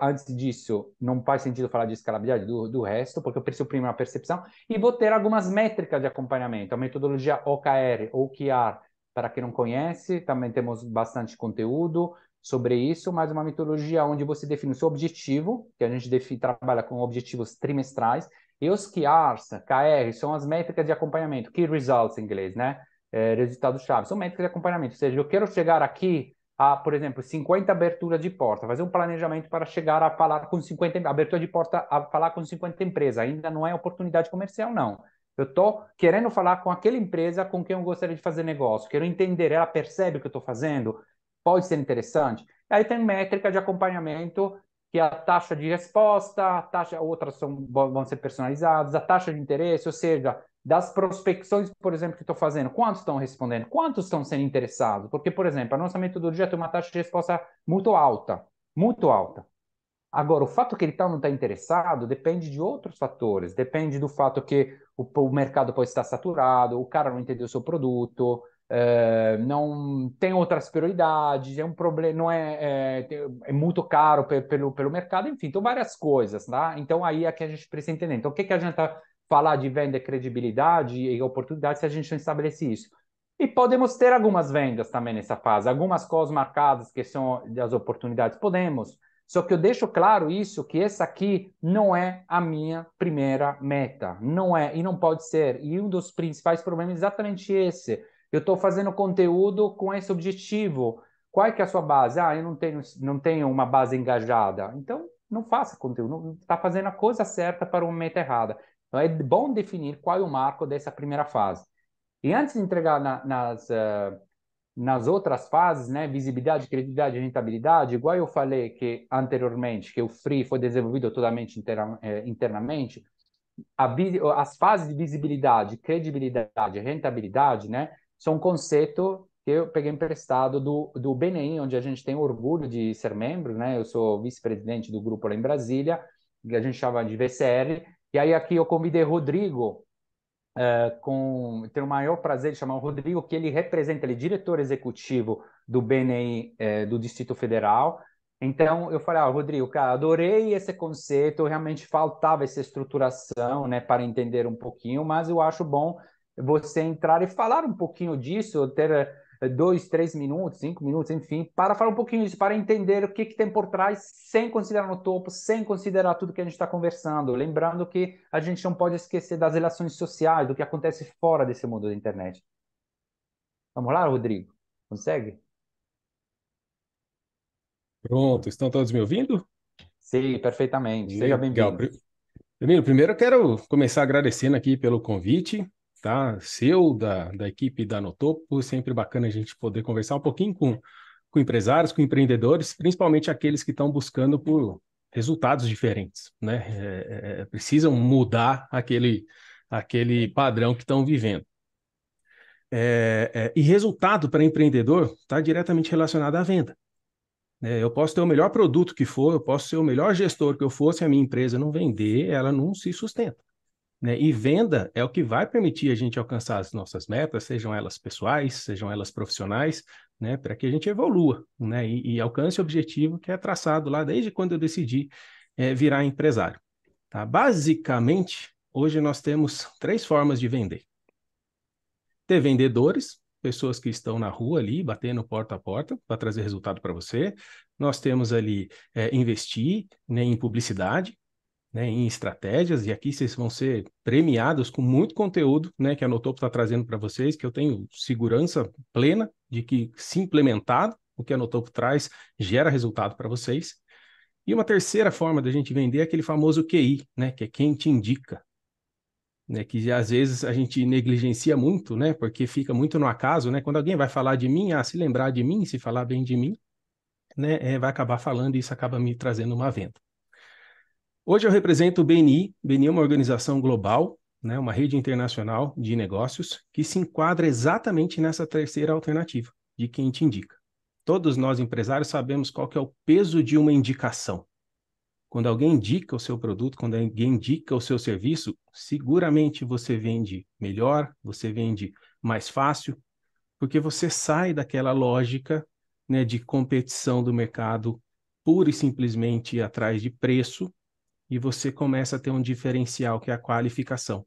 [SPEAKER 2] antes disso não faz sentido falar de escalabilidade do, do resto, porque eu preciso primeiro a percepção, e vou ter algumas métricas de acompanhamento, a metodologia OKR, OKR, para quem não conhece, também temos bastante conteúdo sobre isso, mas uma metodologia onde você define o seu objetivo, que a gente define, trabalha com objetivos trimestrais, e os QRs, KR, são as métricas de acompanhamento, Key Results em inglês, né? é, chave São métricas de acompanhamento, ou seja, eu quero chegar aqui a, por exemplo, 50 aberturas de porta, fazer um planejamento para chegar a falar com 50 abertura de porta, a falar com 50 empresas. Ainda não é oportunidade comercial, não. Eu estou querendo falar com aquela empresa com quem eu gostaria de fazer negócio. Quero entender, ela percebe o que eu estou fazendo? Pode ser interessante. Aí tem métrica de acompanhamento, que é a taxa de resposta, a taxa, outras são, vão ser personalizadas, a taxa de interesse, ou seja, das prospecções, por exemplo, que estou fazendo, quantos estão respondendo, quantos estão sendo interessados? Porque, por exemplo, a nossa metodologia tem uma taxa de resposta muito alta, muito alta. Agora, o fato que ele tá não está interessado depende de outros fatores, depende do fato que o, o mercado pode estar saturado, o cara não entendeu o seu produto, é, não tem outras prioridades, é um problema, não é, é, é muito caro pe, pelo, pelo mercado, enfim, então várias coisas, tá? Então aí é que a gente precisa entender. Então, o que, que adianta falar de venda credibilidade e oportunidade se a gente não estabelece isso. E podemos ter algumas vendas também nessa fase, algumas coisas marcadas que são das oportunidades. Podemos. Só que eu deixo claro isso, que essa aqui não é a minha primeira meta. Não é, e não pode ser. E um dos principais problemas é exatamente esse. Eu estou fazendo conteúdo com esse objetivo. Qual é, é a sua base? Ah, eu não tenho, não tenho uma base engajada. Então, não faça conteúdo. Está fazendo a coisa certa para uma meta errada. Então, é bom definir qual é o marco dessa primeira fase. E antes de entregar na, nas, uh, nas outras fases, né, visibilidade, credibilidade e rentabilidade, igual eu falei que anteriormente, que o Free foi desenvolvido totalmente interna, eh, internamente, a, as fases de visibilidade, credibilidade e rentabilidade né, são um conceito que eu peguei emprestado do, do BNI, onde a gente tem orgulho de ser membro, né? Eu sou vice-presidente do grupo lá em Brasília, que a gente chama de VCR, e aí aqui eu convidei Rodrigo, uh, com tenho o maior prazer de chamar o Rodrigo, que ele representa, ele é diretor executivo do BNI uh, eh, do Distrito Federal. Então eu falei, ah, Rodrigo, cara, adorei esse conceito, realmente faltava essa estruturação, né, para entender um pouquinho, mas eu acho bom você entrar e falar um pouquinho disso, ter dois, três minutos, cinco minutos, enfim, para falar um pouquinho disso, para entender o que, que tem por trás, sem considerar no topo, sem considerar tudo que a gente está conversando. Lembrando que a gente não pode esquecer das relações sociais, do que acontece fora desse mundo da internet. Vamos lá, Rodrigo? Consegue?
[SPEAKER 3] Pronto, estão todos me ouvindo? Sim, perfeitamente. Legal. Seja bem-vindo. Primeiro, primeiro eu quero começar agradecendo aqui pelo convite tá? Seu, da, da equipe da Notopo, sempre bacana a gente poder conversar um pouquinho com, com empresários, com empreendedores, principalmente aqueles que estão buscando por resultados diferentes, né? É, é, é precisam mudar aquele, aquele padrão que estão vivendo. É, é e resultado para empreendedor está diretamente relacionado à venda. Né? eu posso ter o melhor produto que for, eu posso ser o melhor gestor que eu for, se a minha empresa não vender, ela não se sustenta. Né? E venda é o que vai permitir a gente alcançar as nossas metas, sejam elas pessoais, sejam elas profissionais, né? para que a gente evolua né? e, e, alcance o objetivo que é traçado lá desde quando eu decidi é, virar empresário. Tá? Basicamente, hoje nós temos três formas de vender: ter vendedores, pessoas que estão na rua ali, batendo porta a porta para trazer resultado para você. Nós temos ali é, investir né, em publicidade, né, em estratégias, e aqui vocês vão ser premiados com muito conteúdo né, que a Notopo está trazendo para vocês, que eu tenho segurança plena de que, se implementado, o que a Notopo traz gera resultado para vocês. E uma terceira forma da gente vender é aquele famoso QI, né, que é quem te indica. Né, que às vezes a gente negligencia muito, né, porque fica muito no acaso, né, quando alguém vai falar de mim, ah, se lembrar de mim, se falar bem de mim, né, é, vai acabar falando e isso acaba me trazendo uma venda. Hoje eu represento o BNI. BNI é uma organização global, né, uma rede internacional de negócios que se enquadra exatamente nessa terceira alternativa de quem te indica. Todos nós empresários sabemos qual que é o peso de uma indicação. Quando alguém indica o seu produto, quando alguém indica o seu serviço, seguramente você vende melhor, você vende mais fácil, porque você sai daquela lógica né, de competição do mercado pura e simplesmente atrás de preço e você começa a ter um diferencial que é a qualificação,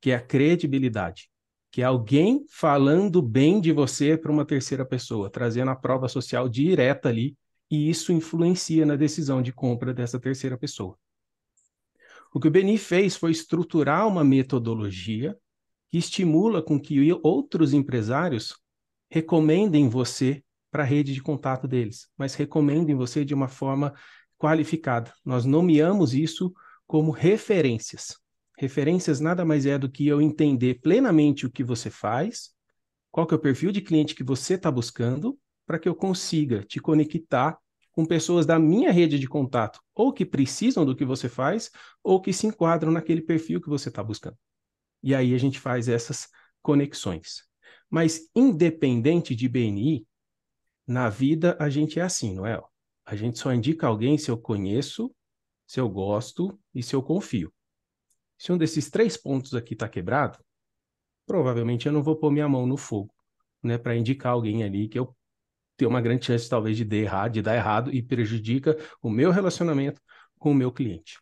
[SPEAKER 3] que é a credibilidade, que é alguém falando bem de você para uma terceira pessoa, trazendo a prova social direta ali, e isso influencia na decisão de compra dessa terceira pessoa. O que o Beni fez foi estruturar uma metodologia que estimula com que outros empresários recomendem você para a rede de contato deles, mas recomendem você de uma forma qualificada. Nós nomeamos isso como referências. Referências nada mais é do que eu entender plenamente o que você faz, qual que é o perfil de cliente que você está buscando, para que eu consiga te conectar com pessoas da minha rede de contato, ou que precisam do que você faz, ou que se enquadram naquele perfil que você está buscando. E aí a gente faz essas conexões. Mas independente de BNI, na vida a gente é assim, não é? A gente só indica alguém se eu conheço, se eu gosto e se eu confio. Se um desses três pontos aqui está quebrado, provavelmente eu não vou pôr minha mão no fogo, né, para indicar alguém ali que eu tenho uma grande chance talvez de, errar, de dar errado e prejudica o meu relacionamento com o meu cliente.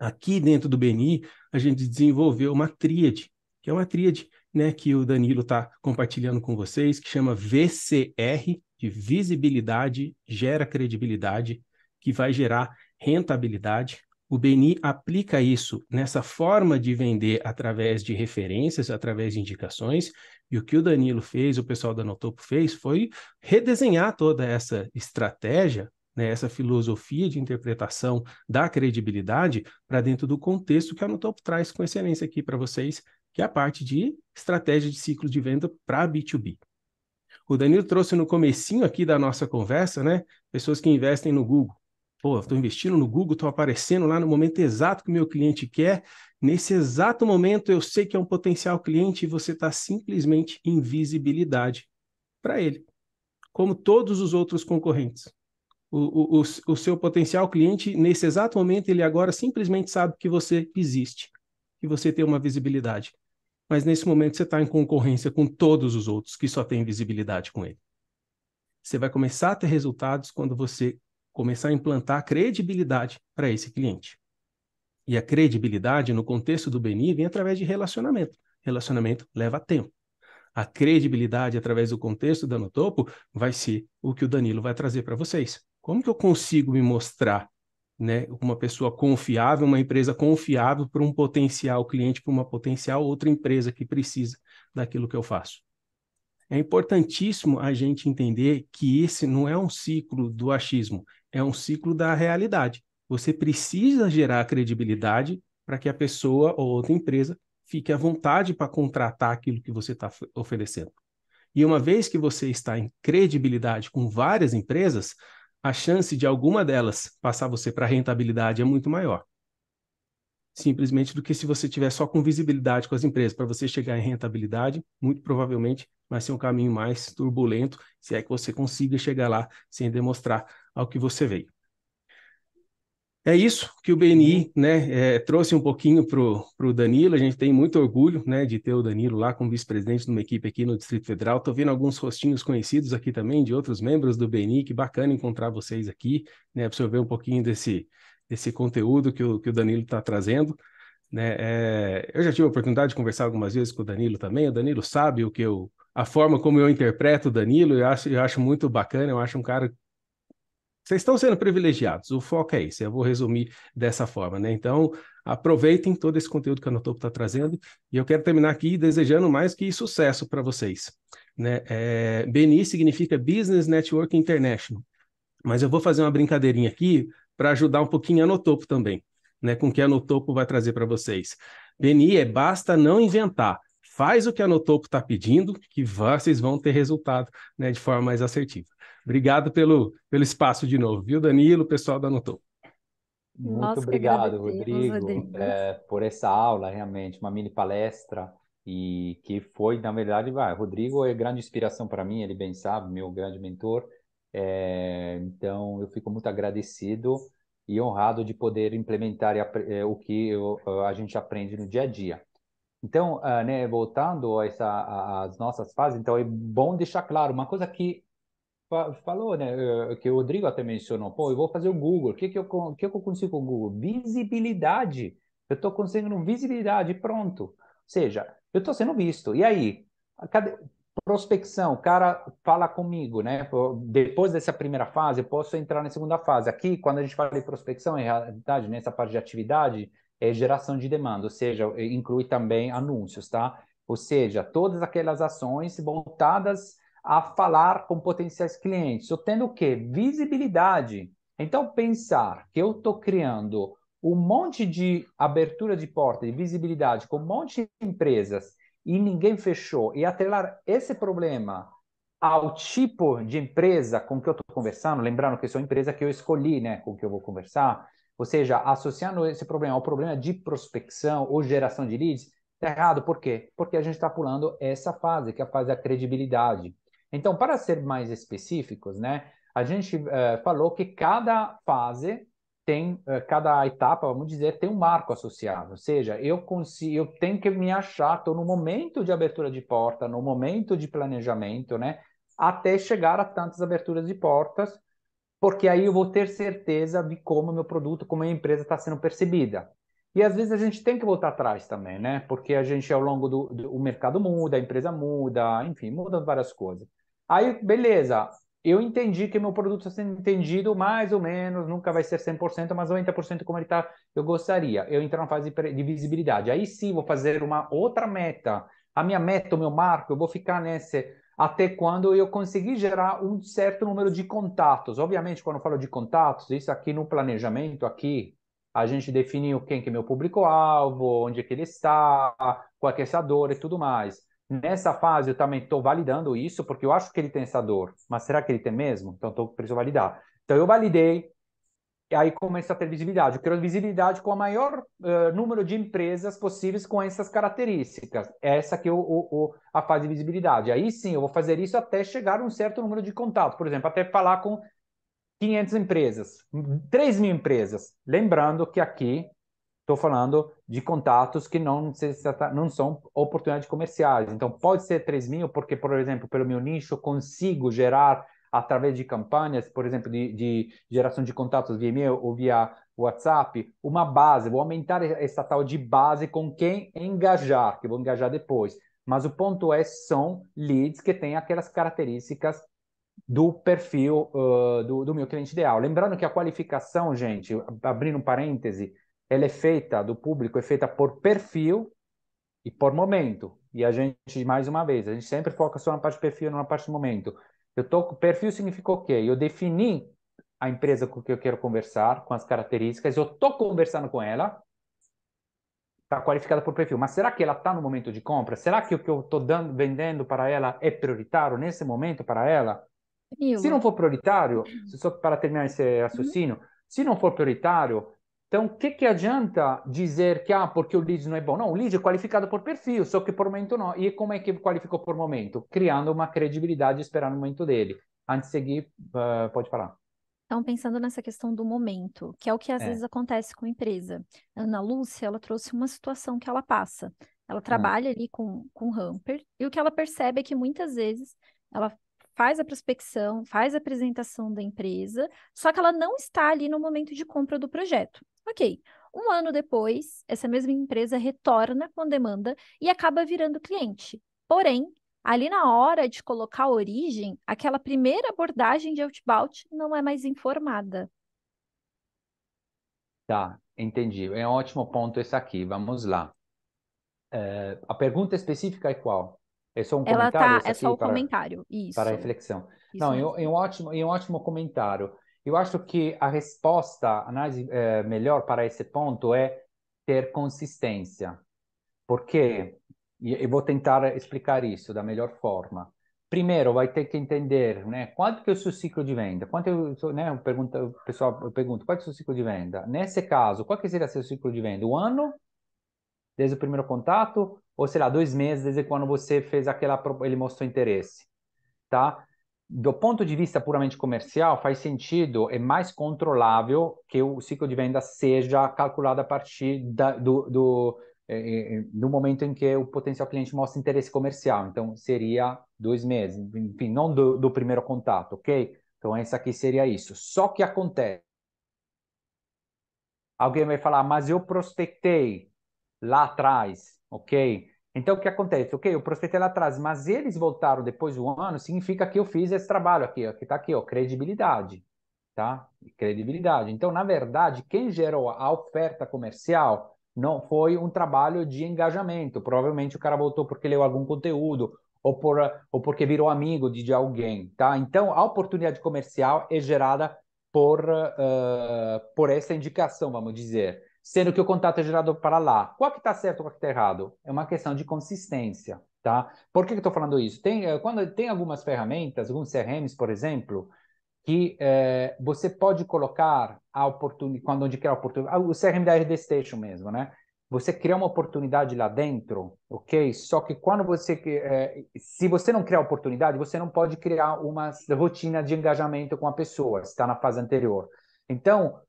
[SPEAKER 3] Aqui dentro do BNI, a gente desenvolveu uma tríade, que é uma tríade né, que o Danilo está compartilhando com vocês, que chama VCR, que visibilidade gera credibilidade, que vai gerar rentabilidade. O Beni aplica isso nessa forma de vender através de referências, através de indicações, e o que o Danilo fez, o pessoal da Notopo fez, foi redesenhar toda essa estratégia né, essa filosofia de interpretação da credibilidade para dentro do contexto que a Notop traz com excelência aqui para vocês, que é a parte de estratégia de ciclo de venda para B2B. O Danilo trouxe no comecinho aqui da nossa conversa, né? Pessoas que investem no Google. Pô, estou investindo no Google, estou aparecendo lá no momento exato que o meu cliente quer. Nesse exato momento, eu sei que é um potencial cliente e você está simplesmente em visibilidade para ele, como todos os outros concorrentes. O, o, o, seu potencial cliente, nesse exato momento, ele agora simplesmente sabe que você existe, que você tem uma visibilidade mas nesse momento você está em concorrência com todos os outros que só têm visibilidade com ele. Você vai começar a ter resultados quando você começar a implantar credibilidade para esse cliente. E a credibilidade, no contexto do Beni, vem através de relacionamento. Relacionamento leva tempo. A credibilidade, através do contexto da No Topo, vai ser o que o Danilo vai trazer para vocês. Como que eu consigo me mostrar né, uma pessoa confiável, uma empresa confiável para um potencial cliente, para uma potencial outra empresa que precisa daquilo que eu faço. É importantíssimo a gente entender que esse não é um ciclo do achismo, é um ciclo da realidade. Você precisa gerar credibilidade para que a pessoa ou outra empresa fique à vontade para contratar aquilo que você está oferecendo. E uma vez que você está em credibilidade com várias empresas, a chance de alguma delas passar você para rentabilidade é muito maior. Simplesmente do que se você tiver só com visibilidade com as empresas. Para você chegar em rentabilidade, muito provavelmente vai ser um caminho mais turbulento, se é que você consiga chegar lá sem demonstrar ao que você veio. É isso que o BNI uhum. né, é, trouxe um pouquinho para o Danilo. A gente tem muito orgulho né, de ter o Danilo lá como vice-presidente de uma equipe aqui no Distrito Federal. Estou vendo alguns rostinhos conhecidos aqui também de outros membros do BNI. Que bacana encontrar vocês aqui, né, absorver um pouquinho desse, desse conteúdo que o, que o Danilo está trazendo. Né? É, eu já tive a oportunidade de conversar algumas vezes com o Danilo também. O Danilo sabe o que eu, a forma como eu interpreto o Danilo. Eu acho, eu acho muito bacana. Eu acho um cara vocês estão sendo privilegiados, o foco é esse, eu vou resumir dessa forma, né? Então, aproveitem todo esse conteúdo que a Notopo está trazendo e eu quero terminar aqui desejando mais que sucesso para vocês. Né? É, BNI significa Business Network International, mas eu vou fazer uma brincadeirinha aqui para ajudar um pouquinho a Notopo também, né? com o que a Notopo vai trazer para vocês. BNI é basta não inventar, faz o que a Notopo está pedindo que vocês vão ter resultado né, de forma mais assertiva. Obrigado pelo, pelo espaço de novo, viu, Danilo? O pessoal da Notou. Muito Nossa, obrigado, Rodrigo,
[SPEAKER 2] É, por essa aula, realmente, uma mini palestra, e que foi, na verdade, vai, Rodrigo é grande inspiração para mim, ele bem sabe, meu grande mentor, é, então eu fico muito agradecido e honrado de poder implementar é, o que eu, a gente aprende no dia a dia. Então, ah, né, voltando a essa, às nossas fases, então é bom deixar claro uma coisa que falou, né, eh, que o Rodrigo até mencionou, pô, eu vou fazer o Google, o que, que, eu, que, que eu consigo com o Google? Visibilidade. Eu estou conseguindo visibilidade, pronto. Ou seja, eu estou sendo visto. E aí? Cadê? Prospecção, o cara fala comigo, né? Depois dessa primeira fase, eu posso entrar na segunda fase. Aqui, quando a gente fala de prospecção, em é realidade, nessa né, parte de atividade, é geração de demanda, ou seja, inclui também anúncios, tá? Ou seja, todas aquelas ações voltadas a falar com potenciais clientes. Eu tenho o quê? Visibilidade. Então, pensar que eu estou criando um monte de abertura de porta, de visibilidade com um monte de empresas e ninguém fechou, e atrelar esse problema ao tipo de empresa com que eu estou conversando, lembrando que sou é empresa que eu escolhi, né, com que eu vou conversar, ou seja, associando esse problema ao problema de prospecção ou geração de leads, está errado, por quê? Porque a gente está pulando essa fase, que é a fase da credibilidade. Então, para ser mais específicos, né, a gente uh, falou que cada fase tem, uh, cada etapa, vamos dizer, tem um marco associado. Ou seja, eu consigo, eu tenho que me achar, estou no momento de abertura de porta, no momento de planejamento, né, até chegar a tantas aberturas de portas, porque aí eu vou ter certeza de como meu produto, como a minha empresa está sendo percebida. E às vezes a gente tem que voltar atrás também, né? Porque a gente, ao longo do, do o mercado muda, a empresa muda, enfim, mudam várias coisas. Aí, beleza, eu entendi que meu produto está sendo entendido mais ou menos, nunca vai ser 100%, mas 90% como ele está, eu gostaria. Eu entro na fase de visibilidade. Aí sim, vou fazer uma outra meta. A minha meta, o meu marco, eu vou ficar nesse até quando eu conseguir gerar um certo número de contatos. Obviamente, quando eu falo de contatos, isso aqui no planejamento, aqui, a gente definiu quem que é meu público-alvo, onde é que ele está, qual é essa dor e tudo mais. Nessa fase, eu também estou validando isso, porque eu acho que ele tem essa dor. Mas será que ele tem mesmo? Então, tô, preciso validar. Então, eu validei, e aí começa a ter visibilidade. Eu quero visibilidade com o maior uh, número de empresas possíveis com essas características. Essa que é o, o, o, a fase de visibilidade. Aí sim, eu vou fazer isso até chegar a um certo número de contatos. Por exemplo, até falar com 500 empresas, 3 mil empresas. Lembrando que aqui Estou falando de contatos que não, não são oportunidades comerciais. Então, pode ser 3 mil, porque, por exemplo, pelo meu nicho, consigo gerar através de campanhas, por exemplo, de, de geração de contatos via e-mail ou via WhatsApp, uma base. Vou aumentar essa tal de base com quem engajar, que vou engajar depois. Mas o ponto é, são leads que têm aquelas características do perfil uh, do, do, meu cliente ideal. Lembrando que a qualificação, gente, abrindo um parêntese, ela é feita, do público, é feita por perfil e por momento. E a gente, mais uma vez, a gente sempre foca só na parte de perfil e na parte de momento. Eu tô, perfil significa o quê? Eu defini a empresa com que eu quero conversar, com as características, eu tô conversando com ela, está qualificada por perfil, mas será que ela está no momento de compra? Será que o que eu estou vendendo para ela é prioritário nesse momento para ela? Se não for prioritário, uhum. só para terminar esse raciocínio, uhum. se não for prioritário, então, o que, que adianta dizer que, ah, porque o lead não é bom? Não, o lead é qualificado por perfil, só que por momento não. E como é que qualificou por momento? Criando uma credibilidade e esperar no momento dele. Antes de seguir, uh, pode falar.
[SPEAKER 1] Então, pensando nessa questão do momento, que é o que às é. vezes acontece com a empresa. Ana Lúcia, ela trouxe uma situação que ela passa. Ela hum. trabalha ali com, com hamper, e o que ela percebe é que muitas vezes ela faz a prospecção, faz a apresentação da empresa, só que ela não está ali no momento de compra do projeto. Ok. Um ano depois, essa mesma empresa retorna com demanda e acaba virando cliente. Porém, ali na hora de colocar a origem, aquela primeira abordagem de outbound não é mais informada.
[SPEAKER 2] Tá, entendi. É um ótimo ponto esse aqui. Vamos lá. É, a pergunta específica é qual? É só um Ela tá, comentário? Tá, é só o para, comentário, isso. Para reflexão. Isso Não, é um, ótimo, é um ótimo comentário. Eu acho que a resposta, a análise é, melhor para esse ponto é ter consistência. Porque, e eu vou tentar explicar isso da melhor forma. Primeiro, vai ter que entender né, quanto que é o seu ciclo de venda. Quanto eu, né, Pergunta o pessoal eu pergunto, qual é o seu ciclo de venda? Nesse caso, qual que seria o seu ciclo de venda? O ano desde o primeiro contato, ou sei lá, dois meses desde quando você fez aquela, ele mostrou interesse, tá? Do ponto de vista puramente comercial, faz sentido, é mais controlável que o ciclo de venda seja calculado a partir da, do, do, é, é, é, do momento em que o potencial cliente mostra interesse comercial. Então, seria dois meses, enfim, não do, do primeiro contato, ok? Então, essa aqui seria isso. Só que acontece. Alguém vai falar, ah, mas eu prospectei lá atrás, ok? Então, o que acontece? Ok, eu prospectei lá atrás, mas eles voltaram depois do ano, significa que eu fiz esse trabalho aqui, que está aqui, ó, credibilidade, tá? Credibilidade. Então, na verdade, quem gerou a oferta comercial não foi um trabalho de engajamento. Provavelmente o cara voltou porque leu algum conteúdo ou, por, ou porque virou amigo de, de alguém, tá? Então, a oportunidade comercial é gerada por, uh, por essa indicação, vamos dizer sendo que o contato é gerado para lá. Qual que está certo, qual que está errado? É uma questão de consistência, tá? Por que, que eu estou falando isso? Tem, eh, quando, tem algumas ferramentas, alguns CRMs, por exemplo, que eh, você pode colocar a oportunidade, quando onde quer a oportunidade, ah, o CRM da RD Station mesmo, né? Você cria uma oportunidade lá dentro, ok? Só que quando você, eh, se você não criar oportunidade, você não pode criar uma rotina de engajamento com a pessoa, está na fase anterior. Então,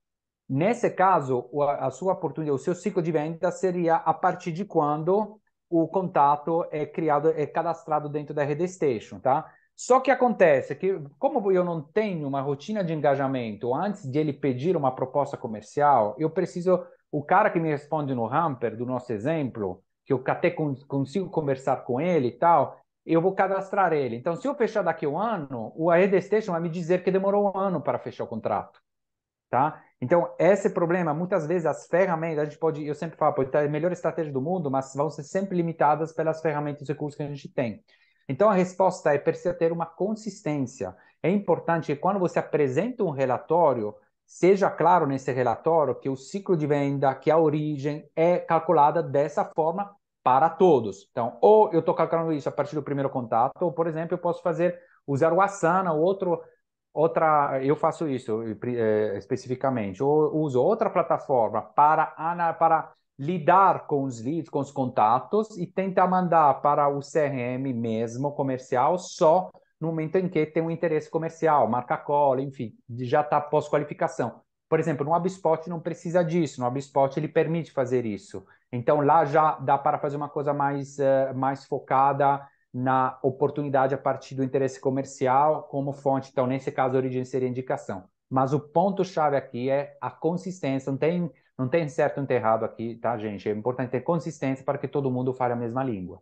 [SPEAKER 2] Nesse caso, a sua oportunidade, o seu ciclo de venda seria a partir de quando o contato é criado, é cadastrado dentro da Rede Station, tá? Só que acontece que, como eu não tenho uma rotina de engajamento antes de ele pedir uma proposta comercial, eu preciso. O cara que me responde no Hamper, do nosso exemplo, que eu até consigo conversar com ele e tal, eu vou cadastrar ele. Então, se eu fechar daqui um ano, o Rede Station vai me dizer que demorou um ano para fechar o contrato. Tá? Então, esse problema, muitas vezes as ferramentas, a gente pode, eu sempre falo, pode ter a melhor estratégia do mundo, mas vão ser sempre limitadas pelas ferramentas e recursos que a gente tem. Então, a resposta é precisa ter uma consistência. É importante que quando você apresenta um relatório, seja claro nesse relatório que o ciclo de venda, que a origem é calculada dessa forma para todos. Então, ou eu estou calculando isso a partir do primeiro contato, ou, por exemplo, eu posso fazer usar o Asana ou outro outra, eu faço isso é, especificamente, eu uso outra plataforma para, para lidar com os leads, com os contatos e tentar mandar para o CRM mesmo comercial só no momento em que tem um interesse comercial, marca cola, enfim, já está pós-qualificação. Por exemplo, no HubSpot não precisa disso, no HubSpot ele permite fazer isso. Então lá já dá para fazer uma coisa mais, eh, mais focada na oportunidade a partir do interesse comercial como fonte. Então, nesse caso, a origem seria indicação. Mas o ponto-chave aqui é a consistência. Não tem, não tem certo ou errado aqui, tá, gente? É importante ter consistência para que todo mundo fale a mesma língua.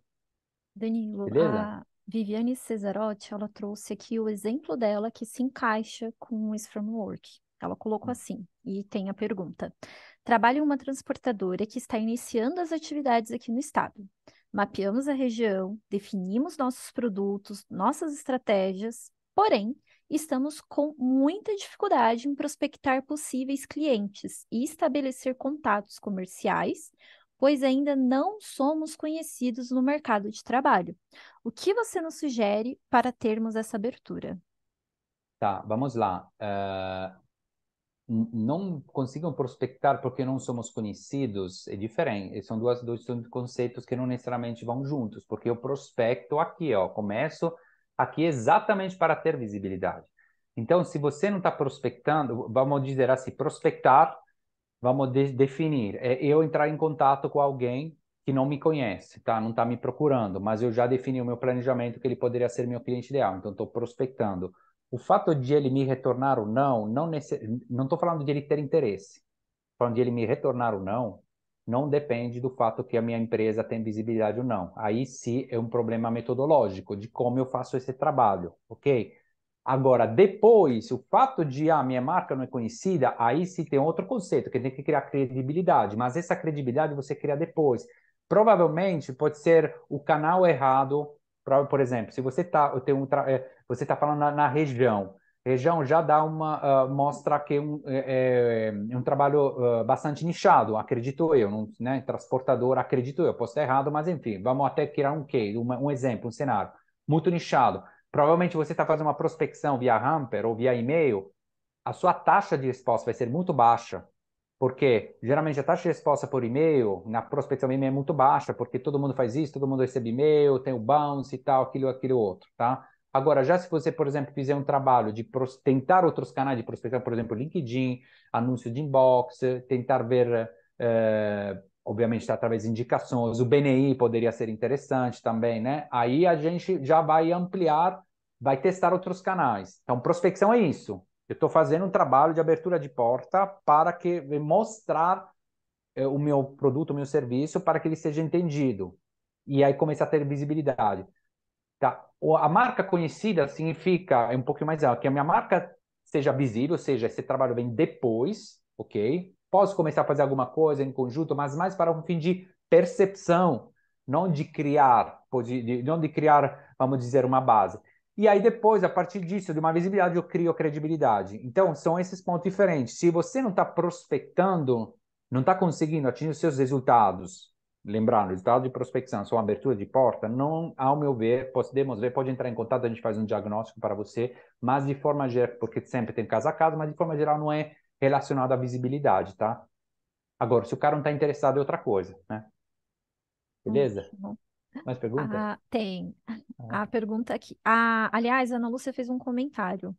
[SPEAKER 1] Danilo, Beleza? a Viviane Cesarotti, ela trouxe aqui o exemplo dela que se encaixa com esse framework. Ela colocou hum. assim, e tem a pergunta. Trabalho em uma transportadora que está iniciando as atividades aqui no estado mapeamos a região, definimos nossos produtos, nossas estratégias, porém, estamos com muita dificuldade em prospectar possíveis clientes e estabelecer contatos comerciais, pois ainda não somos conhecidos no mercado de trabalho. O que você nos sugere para termos essa abertura?
[SPEAKER 2] Tá, vamos lá. Uh, não consigam prospectar porque não somos conhecidos é diferente. Eh, são duas dois conceitos que não necessariamente vão juntos, porque eu prospecto aqui, ó, começo aqui exatamente para ter visibilidade. Então, se você não está prospectando, vamos dizer assim, prospectar, vamos de definir, é eu entrar em contato com alguém que não me conhece, tá? Não está me procurando, mas eu já defini o meu planejamento que ele poderia ser meu cliente ideal, então estou prospectando o fato de ele me retornar ou não, não nesse, não estou falando de ele ter interesse. Falando de ele me retornar ou não, não depende do fato que a minha empresa tem visibilidade ou não. Aí sim é um problema metodológico de como eu faço esse trabalho, ok? Agora, depois, o fato de a ah, minha marca não é conhecida, aí se tem outro conceito, que tem que criar credibilidade, mas essa credibilidade você cria depois. Provavelmente pode ser o canal errado, pra, por exemplo, se você está um, é, você tá falando na, na, região, região já dá uma uh, mostra que um, é, é, é um trabalho uh, bastante nichado, acredito eu, um, né, transportador, acredito eu, posso estar errado, mas enfim, vamos até criar um que um exemplo, um cenário muito nichado. Provavelmente você está fazendo uma prospecção via Hamper ou via e-mail, a sua taxa de resposta vai ser muito baixa porque geralmente a taxa de resposta por e-mail na prospecção e-mail é muito baixa, porque todo mundo faz isso, todo mundo recebe e-mail, tem o bounce e tal, aquilo, aquilo outro, tá? Agora, já se você, por exemplo, fizer um trabalho de tentar outros canais de prospecção, por exemplo, LinkedIn, anúncio de inbox, tentar ver, eh, obviamente, tá, através de indicações, o BNI poderia ser interessante também, né? Aí a gente já vai ampliar, vai testar outros canais. Então, prospecção é isso. Eu estou fazendo um trabalho de abertura de porta para que eh, mostrar eh, o meu produto, o meu serviço, para que ele seja entendido. E aí começa a ter visibilidade. Tá? A marca conhecida significa, é um pouquinho mais alto, que a minha marca seja visível, ou seja, esse trabalho vem depois, ok? Posso começar a fazer alguma coisa em conjunto, mas mais para um fim de percepção, não de criar, não de criar, vamos dizer, uma base. E aí depois, a partir disso, de uma visibilidade, eu crio a credibilidade. Então, são esses pontos diferentes. Se você não está prospectando, não está conseguindo atingir os seus resultados, lembrando, resultado de prospecção, são abertura de porta, não, ao meu ver, podemos ver, pode entrar em contato, a gente faz um diagnóstico para você, mas de forma geral, porque sempre tem casa a casa mas de forma geral não é relacionado à visibilidade, tá? Agora, se o cara não está interessado é outra coisa, né? Uhum. Beleza? Uhum. Mais perguntas? Ah,
[SPEAKER 1] tem. Ah. A pergunta aqui. Ah, aliás, a Ana Lúcia fez um comentário.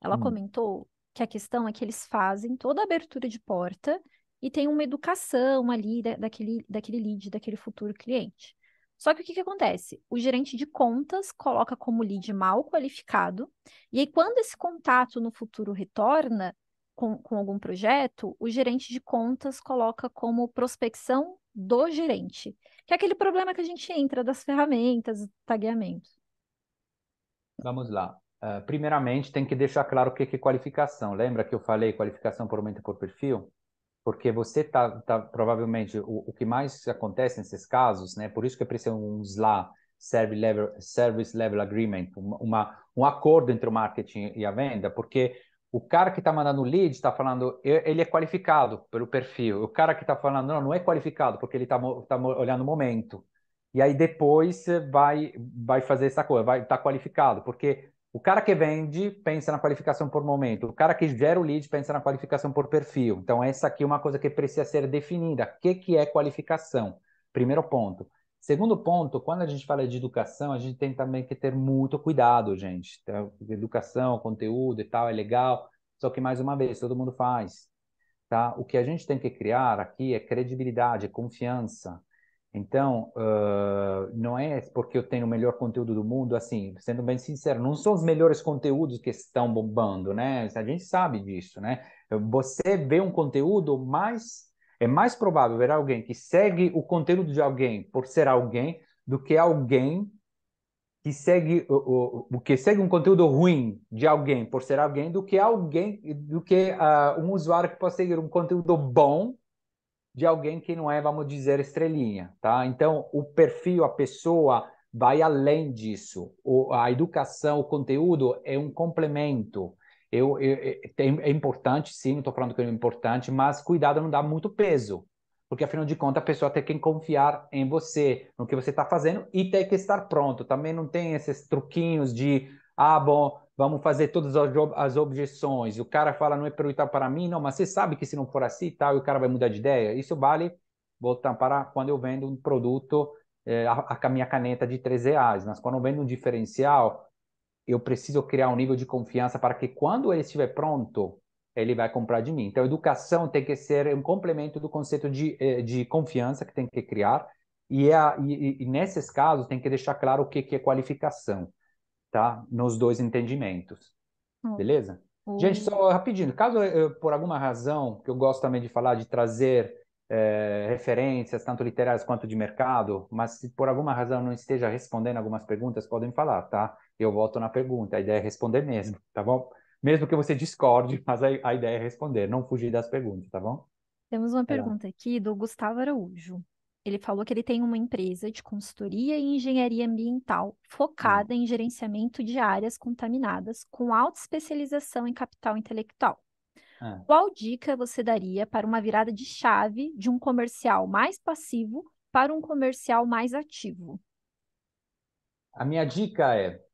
[SPEAKER 1] Ela hum. comentou que a questão é que eles fazem toda a abertura de porta e tem uma educação ali da, daquele, daquele lead, daquele futuro cliente. Só que o que, que acontece? O gerente de contas coloca como lead mal qualificado, e aí quando esse contato no futuro retorna com, com algum projeto, o gerente de contas coloca como prospecção do gerente. Que é aquele problema que a gente entra das ferramentas, tagueamento.
[SPEAKER 2] Vamos lá. Uh, primeiramente, tem que deixar claro o que é qualificação. Lembra que eu falei qualificação por aumento por perfil? Porque você tá, tá provavelmente, o, o que mais acontece nesses casos, né? Por isso que precisa um SLA, Service Level, Service Level Agreement, uma, um acordo entre o marketing e a venda, porque o cara que está mandando lead está falando, ele é qualificado pelo perfil. O cara que está falando, não, não é qualificado, porque ele está tá, tá olhando o momento. E aí depois vai, vai fazer essa coisa, vai estar tá qualificado, porque o cara que vende pensa na qualificação por momento, o cara que gera o lead pensa na qualificação por perfil. Então, essa aqui é uma coisa que precisa ser definida. O que, que é qualificação? Primeiro ponto. Segundo ponto, quando a gente fala de educação, a gente tem também que ter muito cuidado, gente. Então, educação, conteúdo e tal é legal, só que mais uma vez todo mundo faz, tá? O que a gente tem que criar aqui é credibilidade, confiança. Então, uh, não é porque eu tenho o melhor conteúdo do mundo, assim, sendo bem sincero, não são os melhores conteúdos que estão bombando, né? A gente sabe disso, né? Você vê um conteúdo mais é mais provável ver alguém que segue o conteúdo de alguém por ser alguém do que alguém que segue o, o, que segue um conteúdo ruim de alguém por ser alguém do que alguém do que uh, um usuário que pode seguir um conteúdo bom de alguém que não é vamos dizer estrelinha tá então o perfil a pessoa vai além disso o, a educação o conteúdo é um complemento eu, eu, é importante, sim, não estou falando que é importante, mas cuidado não dá muito peso, porque afinal de contas a pessoa tem que confiar em você, no que você está fazendo e tem que estar pronto. Também não tem esses truquinhos de, ah, bom, vamos fazer todas as, objeções. O cara fala, não é prioritário para mim, não, mas você sabe que se não for assim e tal, e o cara vai mudar de ideia. Isso vale, voltar para quando eu vendo um produto, é, a, a minha caneta de 3 reais, mas quando eu vendo um diferencial eu preciso criar um nível de confiança para que quando ele estiver pronto, ele vai comprar de mim. Então, educação tem que ser um complemento do conceito de, eh, de confiança que tem que criar. É e, e, e nesses casos, tem que deixar claro o que, que é qualificação, tá? Nos dois entendimentos. Hum. Beleza? Hum. Gente, só rapidinho. Caso, eu, por alguma razão, que eu gosto também de falar, de trazer é, referências, tanto literárias quanto de mercado, mas se por alguma razão não esteja respondendo algumas perguntas, podem falar, tá? Eu volto na pergunta, a ideia é responder mesmo, tá bom? Mesmo que você discorde, (laughs) mas a, a ideia é responder, não fugir das perguntas, tá bom?
[SPEAKER 1] Temos uma é. pergunta aqui do Gustavo Araújo. Ele falou que ele tem uma empresa de consultoria e engenharia ambiental focada hum. em gerenciamento de áreas contaminadas, com alta especialização em capital intelectual. Ah. Qual dica você daria para uma virada de chave de um comercial mais passivo para um comercial mais ativo?
[SPEAKER 2] A minha dica é,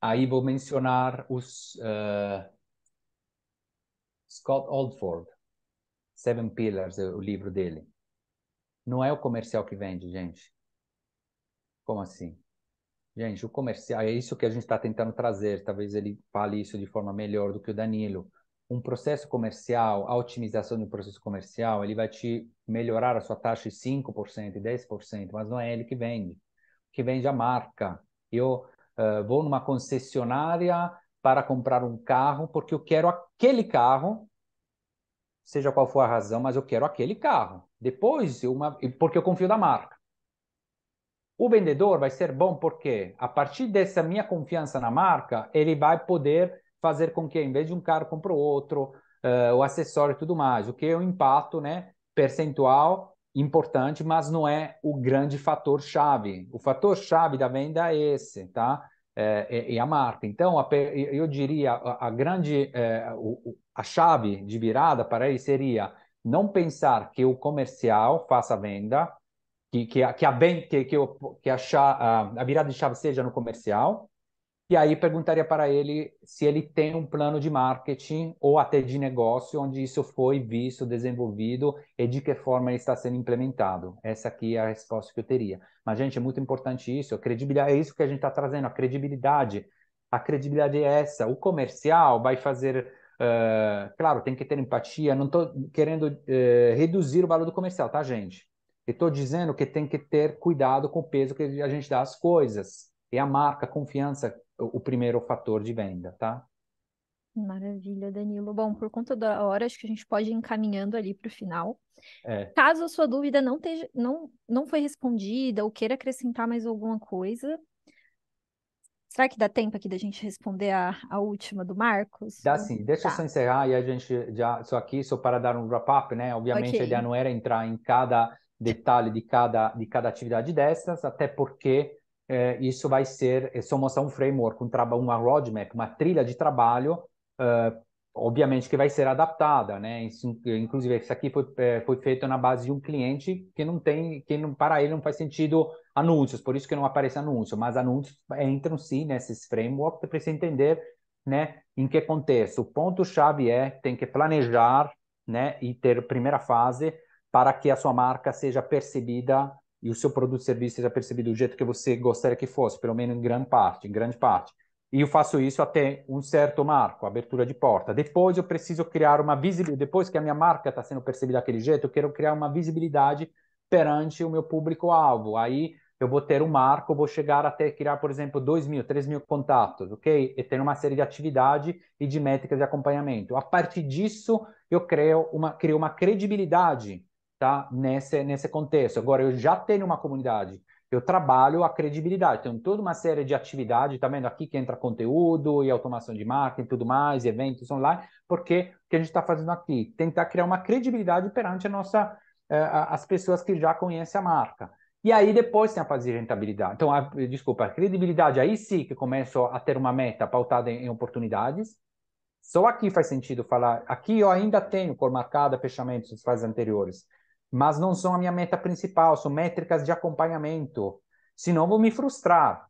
[SPEAKER 2] aí vou mencionar os uh, Scott Oldford, Seven Pillars, o livro dele. Não é o comercial que vende, gente. Como assim? Gente, o comercial é isso que a gente está tentando trazer. Talvez ele fale isso de forma melhor do que o Danilo um processo comercial, a otimização de um processo comercial, ele vai te melhorar a sua taxa de 5%, 10%, mas não é ele que vende. O que vende é a marca. Eu uh, vou numa concessionária para comprar um carro porque eu quero aquele carro, seja qual for a razão, mas eu quero aquele carro. Depois, uma, porque eu confio na marca. O vendedor vai ser bom porque, a partir dessa minha confiança na marca, ele vai poder fazer com que, em vez de um carro, compre outro, uh, o acessório e tudo mais, o que é um impacto né, percentual importante, mas não é o grande fator-chave. O fator-chave da venda é esse, tá? É, é a marca. Então, a, eu diria, a, a grande, é, o, a chave de virada para ele seria não pensar que o comercial faça a venda, que, que, a, que, a, que, que, que a, a virada de chave seja no comercial, e aí perguntaria para ele se ele tem um plano de marketing ou até de negócio onde isso foi visto, desenvolvido e de que forma ele está sendo implementado. Essa aqui é a resposta que eu teria. Mas, gente, é muito importante isso. A credibilidade é isso que a gente está trazendo, a credibilidade. A credibilidade é essa. O comercial vai fazer. Uh, claro, tem que ter empatia. Não estou querendo uh, reduzir o valor do comercial, tá, gente? Estou dizendo que tem que ter cuidado com o peso que a gente dá às coisas. É a marca, a confiança o primeiro fator de venda, tá?
[SPEAKER 1] Maravilha, Danilo. Bom, por conta da hora, acho que a gente pode ir encaminhando ali para o final. É. Caso a sua dúvida não, teja, não, não foi respondida ou queira acrescentar mais alguma coisa, será que dá tempo aqui da gente responder a, a última do Marcos? Dá sim, deixa tá. eu só
[SPEAKER 2] encerrar e a gente já, só aqui, só para dar um wrap-up, né? Obviamente okay. a ideia não era entrar em cada detalhe de cada, de cada atividade dessas, até porque é, isso vai ser, isso mostrar um framework, um uma roadmap, uma trilha de trabalho, obviamente que vai ser adaptada, né? Isso, inclusive, isso aqui foi, é, foi feito na base de um cliente que não tem, que não, para ele não faz sentido anúncios, por isso que não aparece anúncio, mas anúncios entram sim nesses para você precisa entender, né, em que contexto. O ponto-chave é, tem que planejar, né, e ter primeira fase para que a sua marca seja percebida e o seu produto e serviço seja percebido do jeito que você gostaria que fosse, pelo menos em grande parte, em grande parte. E eu faço isso até um certo marco, abertura de porta. Depois eu preciso criar uma visibilidade, depois que a minha marca está sendo percebida daquele jeito, eu quero criar uma visibilidade perante o meu público-alvo. Aí eu vou ter um marco, vou chegar até criar, por exemplo, 2 mil, 3 mil contatos, ok? E ter uma série de atividade e de métricas de acompanhamento. A partir disso, eu crio uma, crio uma credibilidade tá? nesse, nesse contexto. Agora, eu já tenho uma comunidade, eu trabalho a credibilidade, tenho toda uma série de atividades, tá vendo aqui que entra conteúdo e automação de marketing tudo mais, eventos online, porque o que a gente está fazendo aqui? Tentar criar uma credibilidade perante a nossa, eh, as pessoas que já conhecem a marca. E aí depois tem a fase de rentabilidade. Então, a, desculpa, a credibilidade, aí sim que começo a ter uma meta pautada em, em oportunidades, só aqui faz sentido falar. Aqui eu ainda tenho cor marcada, fechamentos das fases anteriores mas não são a minha meta principal, são métricas de acompanhamento. Senão vou me frustrar,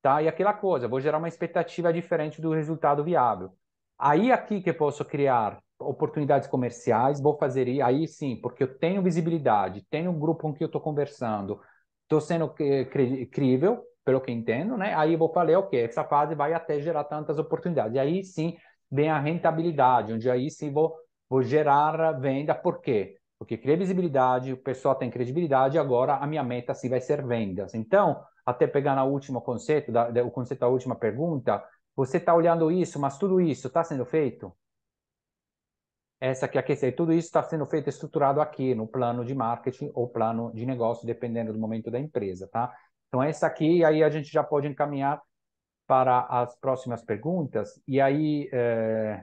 [SPEAKER 2] tá? E aquela coisa, vou gerar uma expectativa diferente do resultado viável. Aí aqui que eu posso criar oportunidades comerciais, vou fazer aí sim, porque eu tenho visibilidade, tenho um grupo com que eu estou conversando, estou sendo eh, crível, pelo que entendo, né? Aí eu vou falar, ok, essa fase vai até gerar tantas oportunidades. E aí sim vem a rentabilidade, onde aí sim vou, vou gerar venda, por quê? Porque cria visibilidade, o pessoal tem credibilidade, agora a minha meta sim, vai ser vendas. Então, até pegar na última conceito, da, o conceito da última pergunta, você está olhando isso, mas tudo isso está sendo feito? Essa que é a questão. tudo isso está sendo feito estruturado aqui no plano de marketing ou plano de negócio, dependendo do momento da empresa, tá? Então, essa aqui, aí a gente já pode encaminhar para as próximas perguntas. E aí, eh,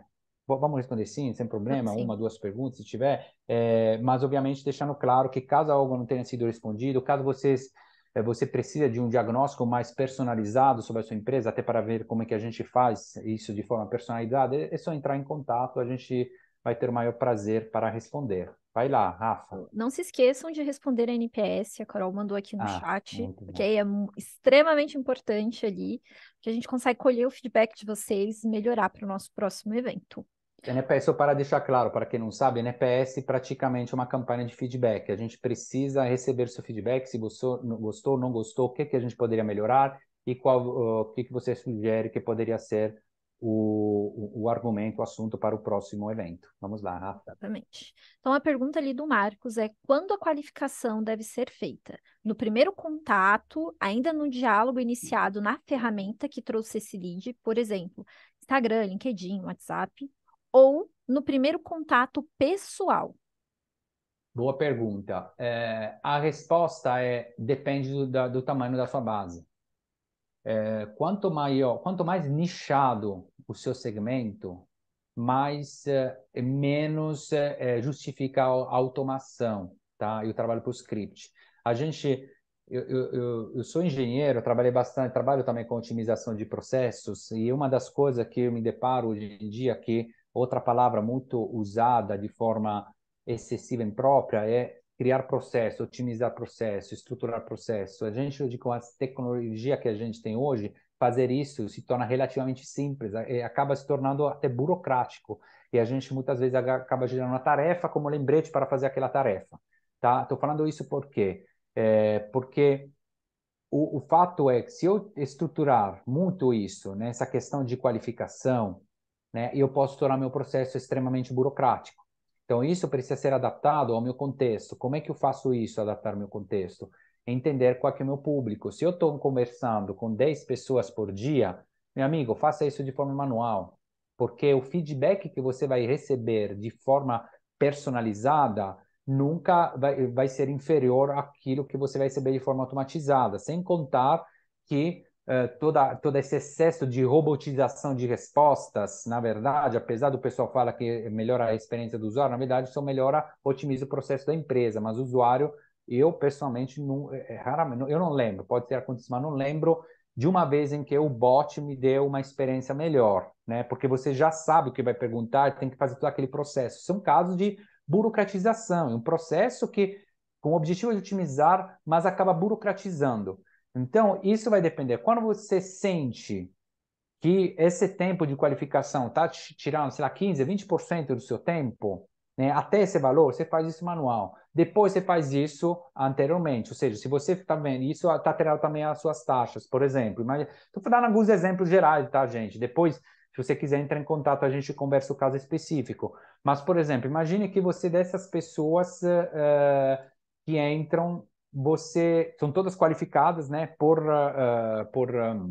[SPEAKER 2] Vamos responder sim, sem problema, sim. uma, duas perguntas, se tiver. É, mas, obviamente, deixando claro que caso algo não tenha sido respondido, caso vocês é, você precisa de um diagnóstico mais personalizado sobre a sua empresa, até para ver como é que a gente faz isso de forma personalizada, é, é só entrar em contato, a gente vai ter o maior prazer para responder. Vai lá, Rafa.
[SPEAKER 1] Não se esqueçam de responder a NPS, a Carol mandou aqui no ah, chat, porque é extremamente importante ali, que a gente consegue colher o feedback de vocês e melhorar para o nosso próximo evento.
[SPEAKER 2] NPS, só para deixar claro, para quem não sabe, NPS praticamente é uma campanha de feedback. A gente precisa receber seu feedback, se gostou, não gostou, não gostou o que, que a gente poderia melhorar e qual, o que, que você sugere que poderia ser o, o, o, argumento, o assunto para o próximo evento. Vamos lá, Rafa.
[SPEAKER 1] Exatamente. Então, a pergunta ali do Marcos é quando a qualificação deve ser feita? No primeiro contato, ainda no diálogo iniciado na ferramenta que trouxe esse lead, por exemplo, Instagram, LinkedIn, WhatsApp, ou no primeiro contato pessoal?
[SPEAKER 2] Boa pergunta. É, a resposta é depende do, da, do tamanho da sua base. É, quanto maior, quanto mais nichado o seu segmento, mais é, é menos é, é, justifica a automação, tá? E o trabalho por script. A gente, eu, eu, eu sou engenheiro, trabalhei bastante, trabalho também com otimização de processos e uma das coisas que eu me deparo hoje em dia é que Outra palavra muito usada de forma excessiva e imprópria é criar processo, otimizar processo, estruturar processo. A gente hoje, com a tecnologia que a gente tem hoje, fazer isso se torna relativamente simples, é, acaba se tornando até burocrático. E a gente muitas vezes acaba gerando uma tarefa como lembrete para fazer aquela tarefa. Tá? Estou falando isso por quê? É, porque o, o fato é que se eu estruturar muito isso, né, essa questão de qualificação, né? E eu posso tornar meu processo extremamente burocrático. Então, isso precisa ser adaptado ao meu contexto. Como é que eu faço isso, adaptar meu contexto? Entender qual é, é o meu público. Se eu estou conversando com 10 pessoas por dia, meu amigo, faça isso de forma manual, porque o feedback que você vai receber de forma personalizada nunca vai, vai ser inferior àquilo que você vai receber de forma automatizada, sem contar que eh, toda, todo esse excesso de robotização de respostas, na verdade, apesar do pessoal falar que melhora a experiência do usuário, na verdade só melhora, otimiza o processo da empresa, mas o usuário, eu pessoalmente, não, é, é, raramente, eu não lembro, pode ter acontecido, mas não lembro de uma vez em que o bot me deu uma experiência melhor, né? Porque você já sabe o que vai perguntar, tem que fazer todo aquele processo. São casos de burocratização, é um processo que com o objetivo de otimizar, mas acaba burocratizando. Então, isso vai depender. Quando você sente que esse tempo de qualificação está tirando, sei lá, 15, 20% do seu tempo, né, até esse valor, você faz isso manual. Depois você faz isso anteriormente, ou seja, se você está vendo, isso está alterando também as suas taxas, por exemplo. Estou dando alguns exemplos gerais, tá, gente? Depois, se você quiser entrar em contato, a gente conversa o caso específico. Mas, por exemplo, imagine que você é dessas pessoas uh, que entram você são todas qualificadas, né, por uh, por um, ah,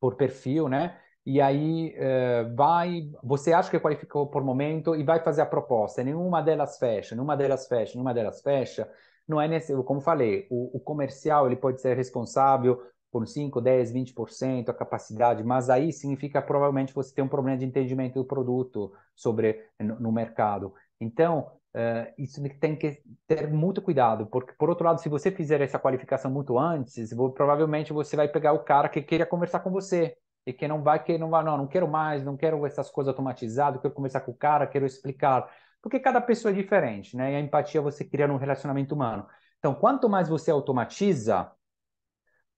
[SPEAKER 2] por perfil, né? E aí uh, vai, você acha que qualificou por momento e vai fazer a proposta. Nenhuma delas fecha, nenhuma delas fecha, nenhuma delas fecha. Não é nesse, como falei, o, o comercial ele pode ser responsável por 5, 10, 20% a capacidade, mas aí significa provavelmente você tem um problema de entendimento do produto sobre no, no mercado. Então, Uh, eh, isso tem que ter muito cuidado, porque, por outro lado, se você fizer essa qualificação muito antes, vou, provavelmente você vai pegar o cara que queria conversar com você e que não vai, que não vai, não, não quero mais, não quero essas coisas automatizadas, quero conversar com o cara, quero explicar. Porque cada pessoa é diferente, né? E a empatia você cria num relacionamento humano. Então, quanto mais você automatiza,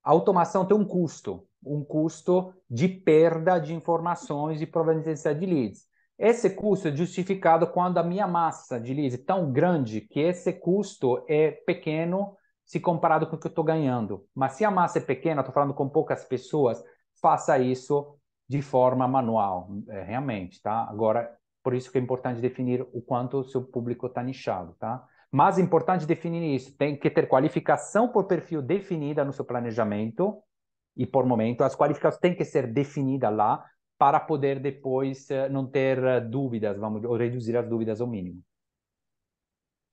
[SPEAKER 2] a automação tem um custo, um custo de perda de informações e proveniência de leads. Esse custo é justificado quando a minha massa de leads é tão grande que esse custo é pequeno se comparado com o que eu estou ganhando. Mas se a massa é pequena, estou falando com poucas pessoas, faça isso de forma manual, é, realmente, tá? Agora, por isso que é importante definir o quanto o seu público está nichado, tá? Mas é importante definir isso. Tem que ter qualificação por perfil definida no seu planejamento e por momento. As qualificações têm que ser definidas lá para poder depois eh, não ter eh, dúvidas, vamos ou reduzir as dúvidas ao mínimo.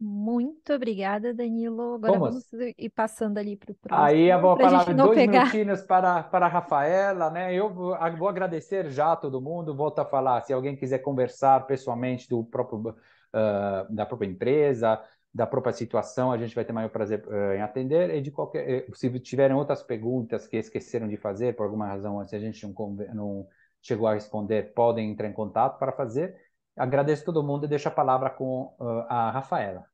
[SPEAKER 1] Muito obrigada, Danilo. Agora vamos, vamos ir passando ali para o próximo. Aí eu vou falar dois pegar.
[SPEAKER 2] minutinhos para, para a Rafaela, né? Eu vou, agradecer já a todo mundo. Volto a falar, se alguém quiser conversar pessoalmente do próprio, uh, da própria empresa, da própria situação, a gente vai ter maior prazer uh, em atender. E de qualquer, se tiverem outras perguntas que esqueceram de fazer por alguma razão, se a gente não, não chegou a responder, podem entrar em contato para fazer. Agradeço todo mundo e deixo a palavra com uh, a Rafaela.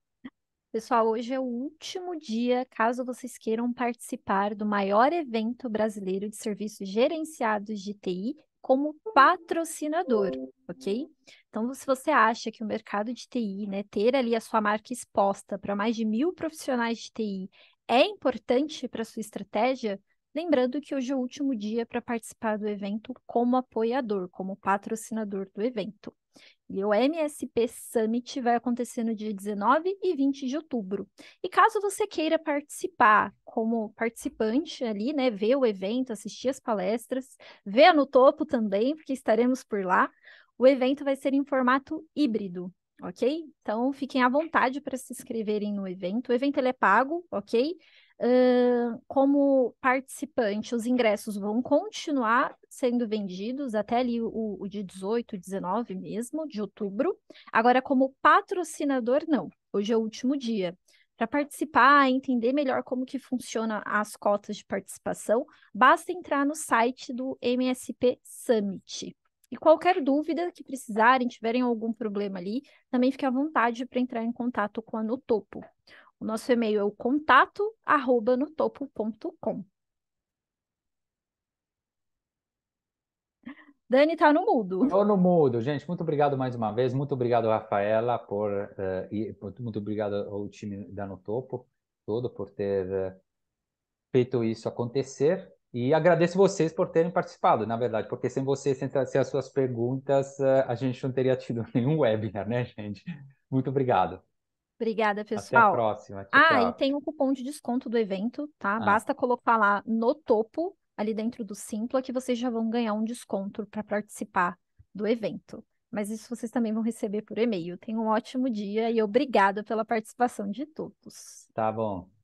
[SPEAKER 1] Pessoal, hoje é o último dia, caso vocês queiram participar do maior evento brasileiro de serviços gerenciados de TI como patrocinador, ok? Então, se você acha que o mercado de TI, né, ter ali a sua marca exposta para mais de mil profissionais de TI é importante para sua estratégia, Lembrando que hoje é o último dia para participar do evento como apoiador, como patrocinador do evento. E o MSP Summit vai acontecer no dia 19 e 20 de outubro. E caso você queira participar como participante ali, né, ver o evento, assistir as palestras, ver no topo também, porque estaremos por lá, o evento vai ser em formato híbrido, ok? Então fiquem à vontade para se inscreverem no evento. O evento ele é pago, ok? como participante, os ingressos vão continuar sendo vendidos até ali o, o de 18, 19 mesmo, de outubro. Agora, como patrocinador, não. Hoje é o último dia. Para participar, entender melhor como que funciona as cotas de participação, basta entrar no site do MSP Summit. E qualquer dúvida que precisarem, tiverem algum problema ali, também fique à vontade para entrar em contato com a Notopo. O nosso e-mail é o contato arroba no topo.com. Dani está no mudo.
[SPEAKER 2] Estou no mudo, gente. Muito obrigado mais uma vez. Muito obrigado, Rafaela, por, uh, e, por, muito obrigado ao time da No Topo todo por ter uh, feito isso acontecer. E agradeço vocês por terem participado, na verdade, porque sem vocês, sem, sem as suas perguntas, uh, a gente não teria (laughs) tido nenhum webinar, né, gente? Muito obrigado.
[SPEAKER 1] Obrigada, pessoal. Até a próxima. ah, e tem um cupom de desconto do evento, tá? Ah. Basta colocar lá no topo, ali dentro do Simpla, que vocês já vão ganhar um desconto para participar do evento. Mas isso vocês também vão receber por e-mail. Tenham um ótimo dia e obrigada pela participação de todos.
[SPEAKER 2] Tá bom.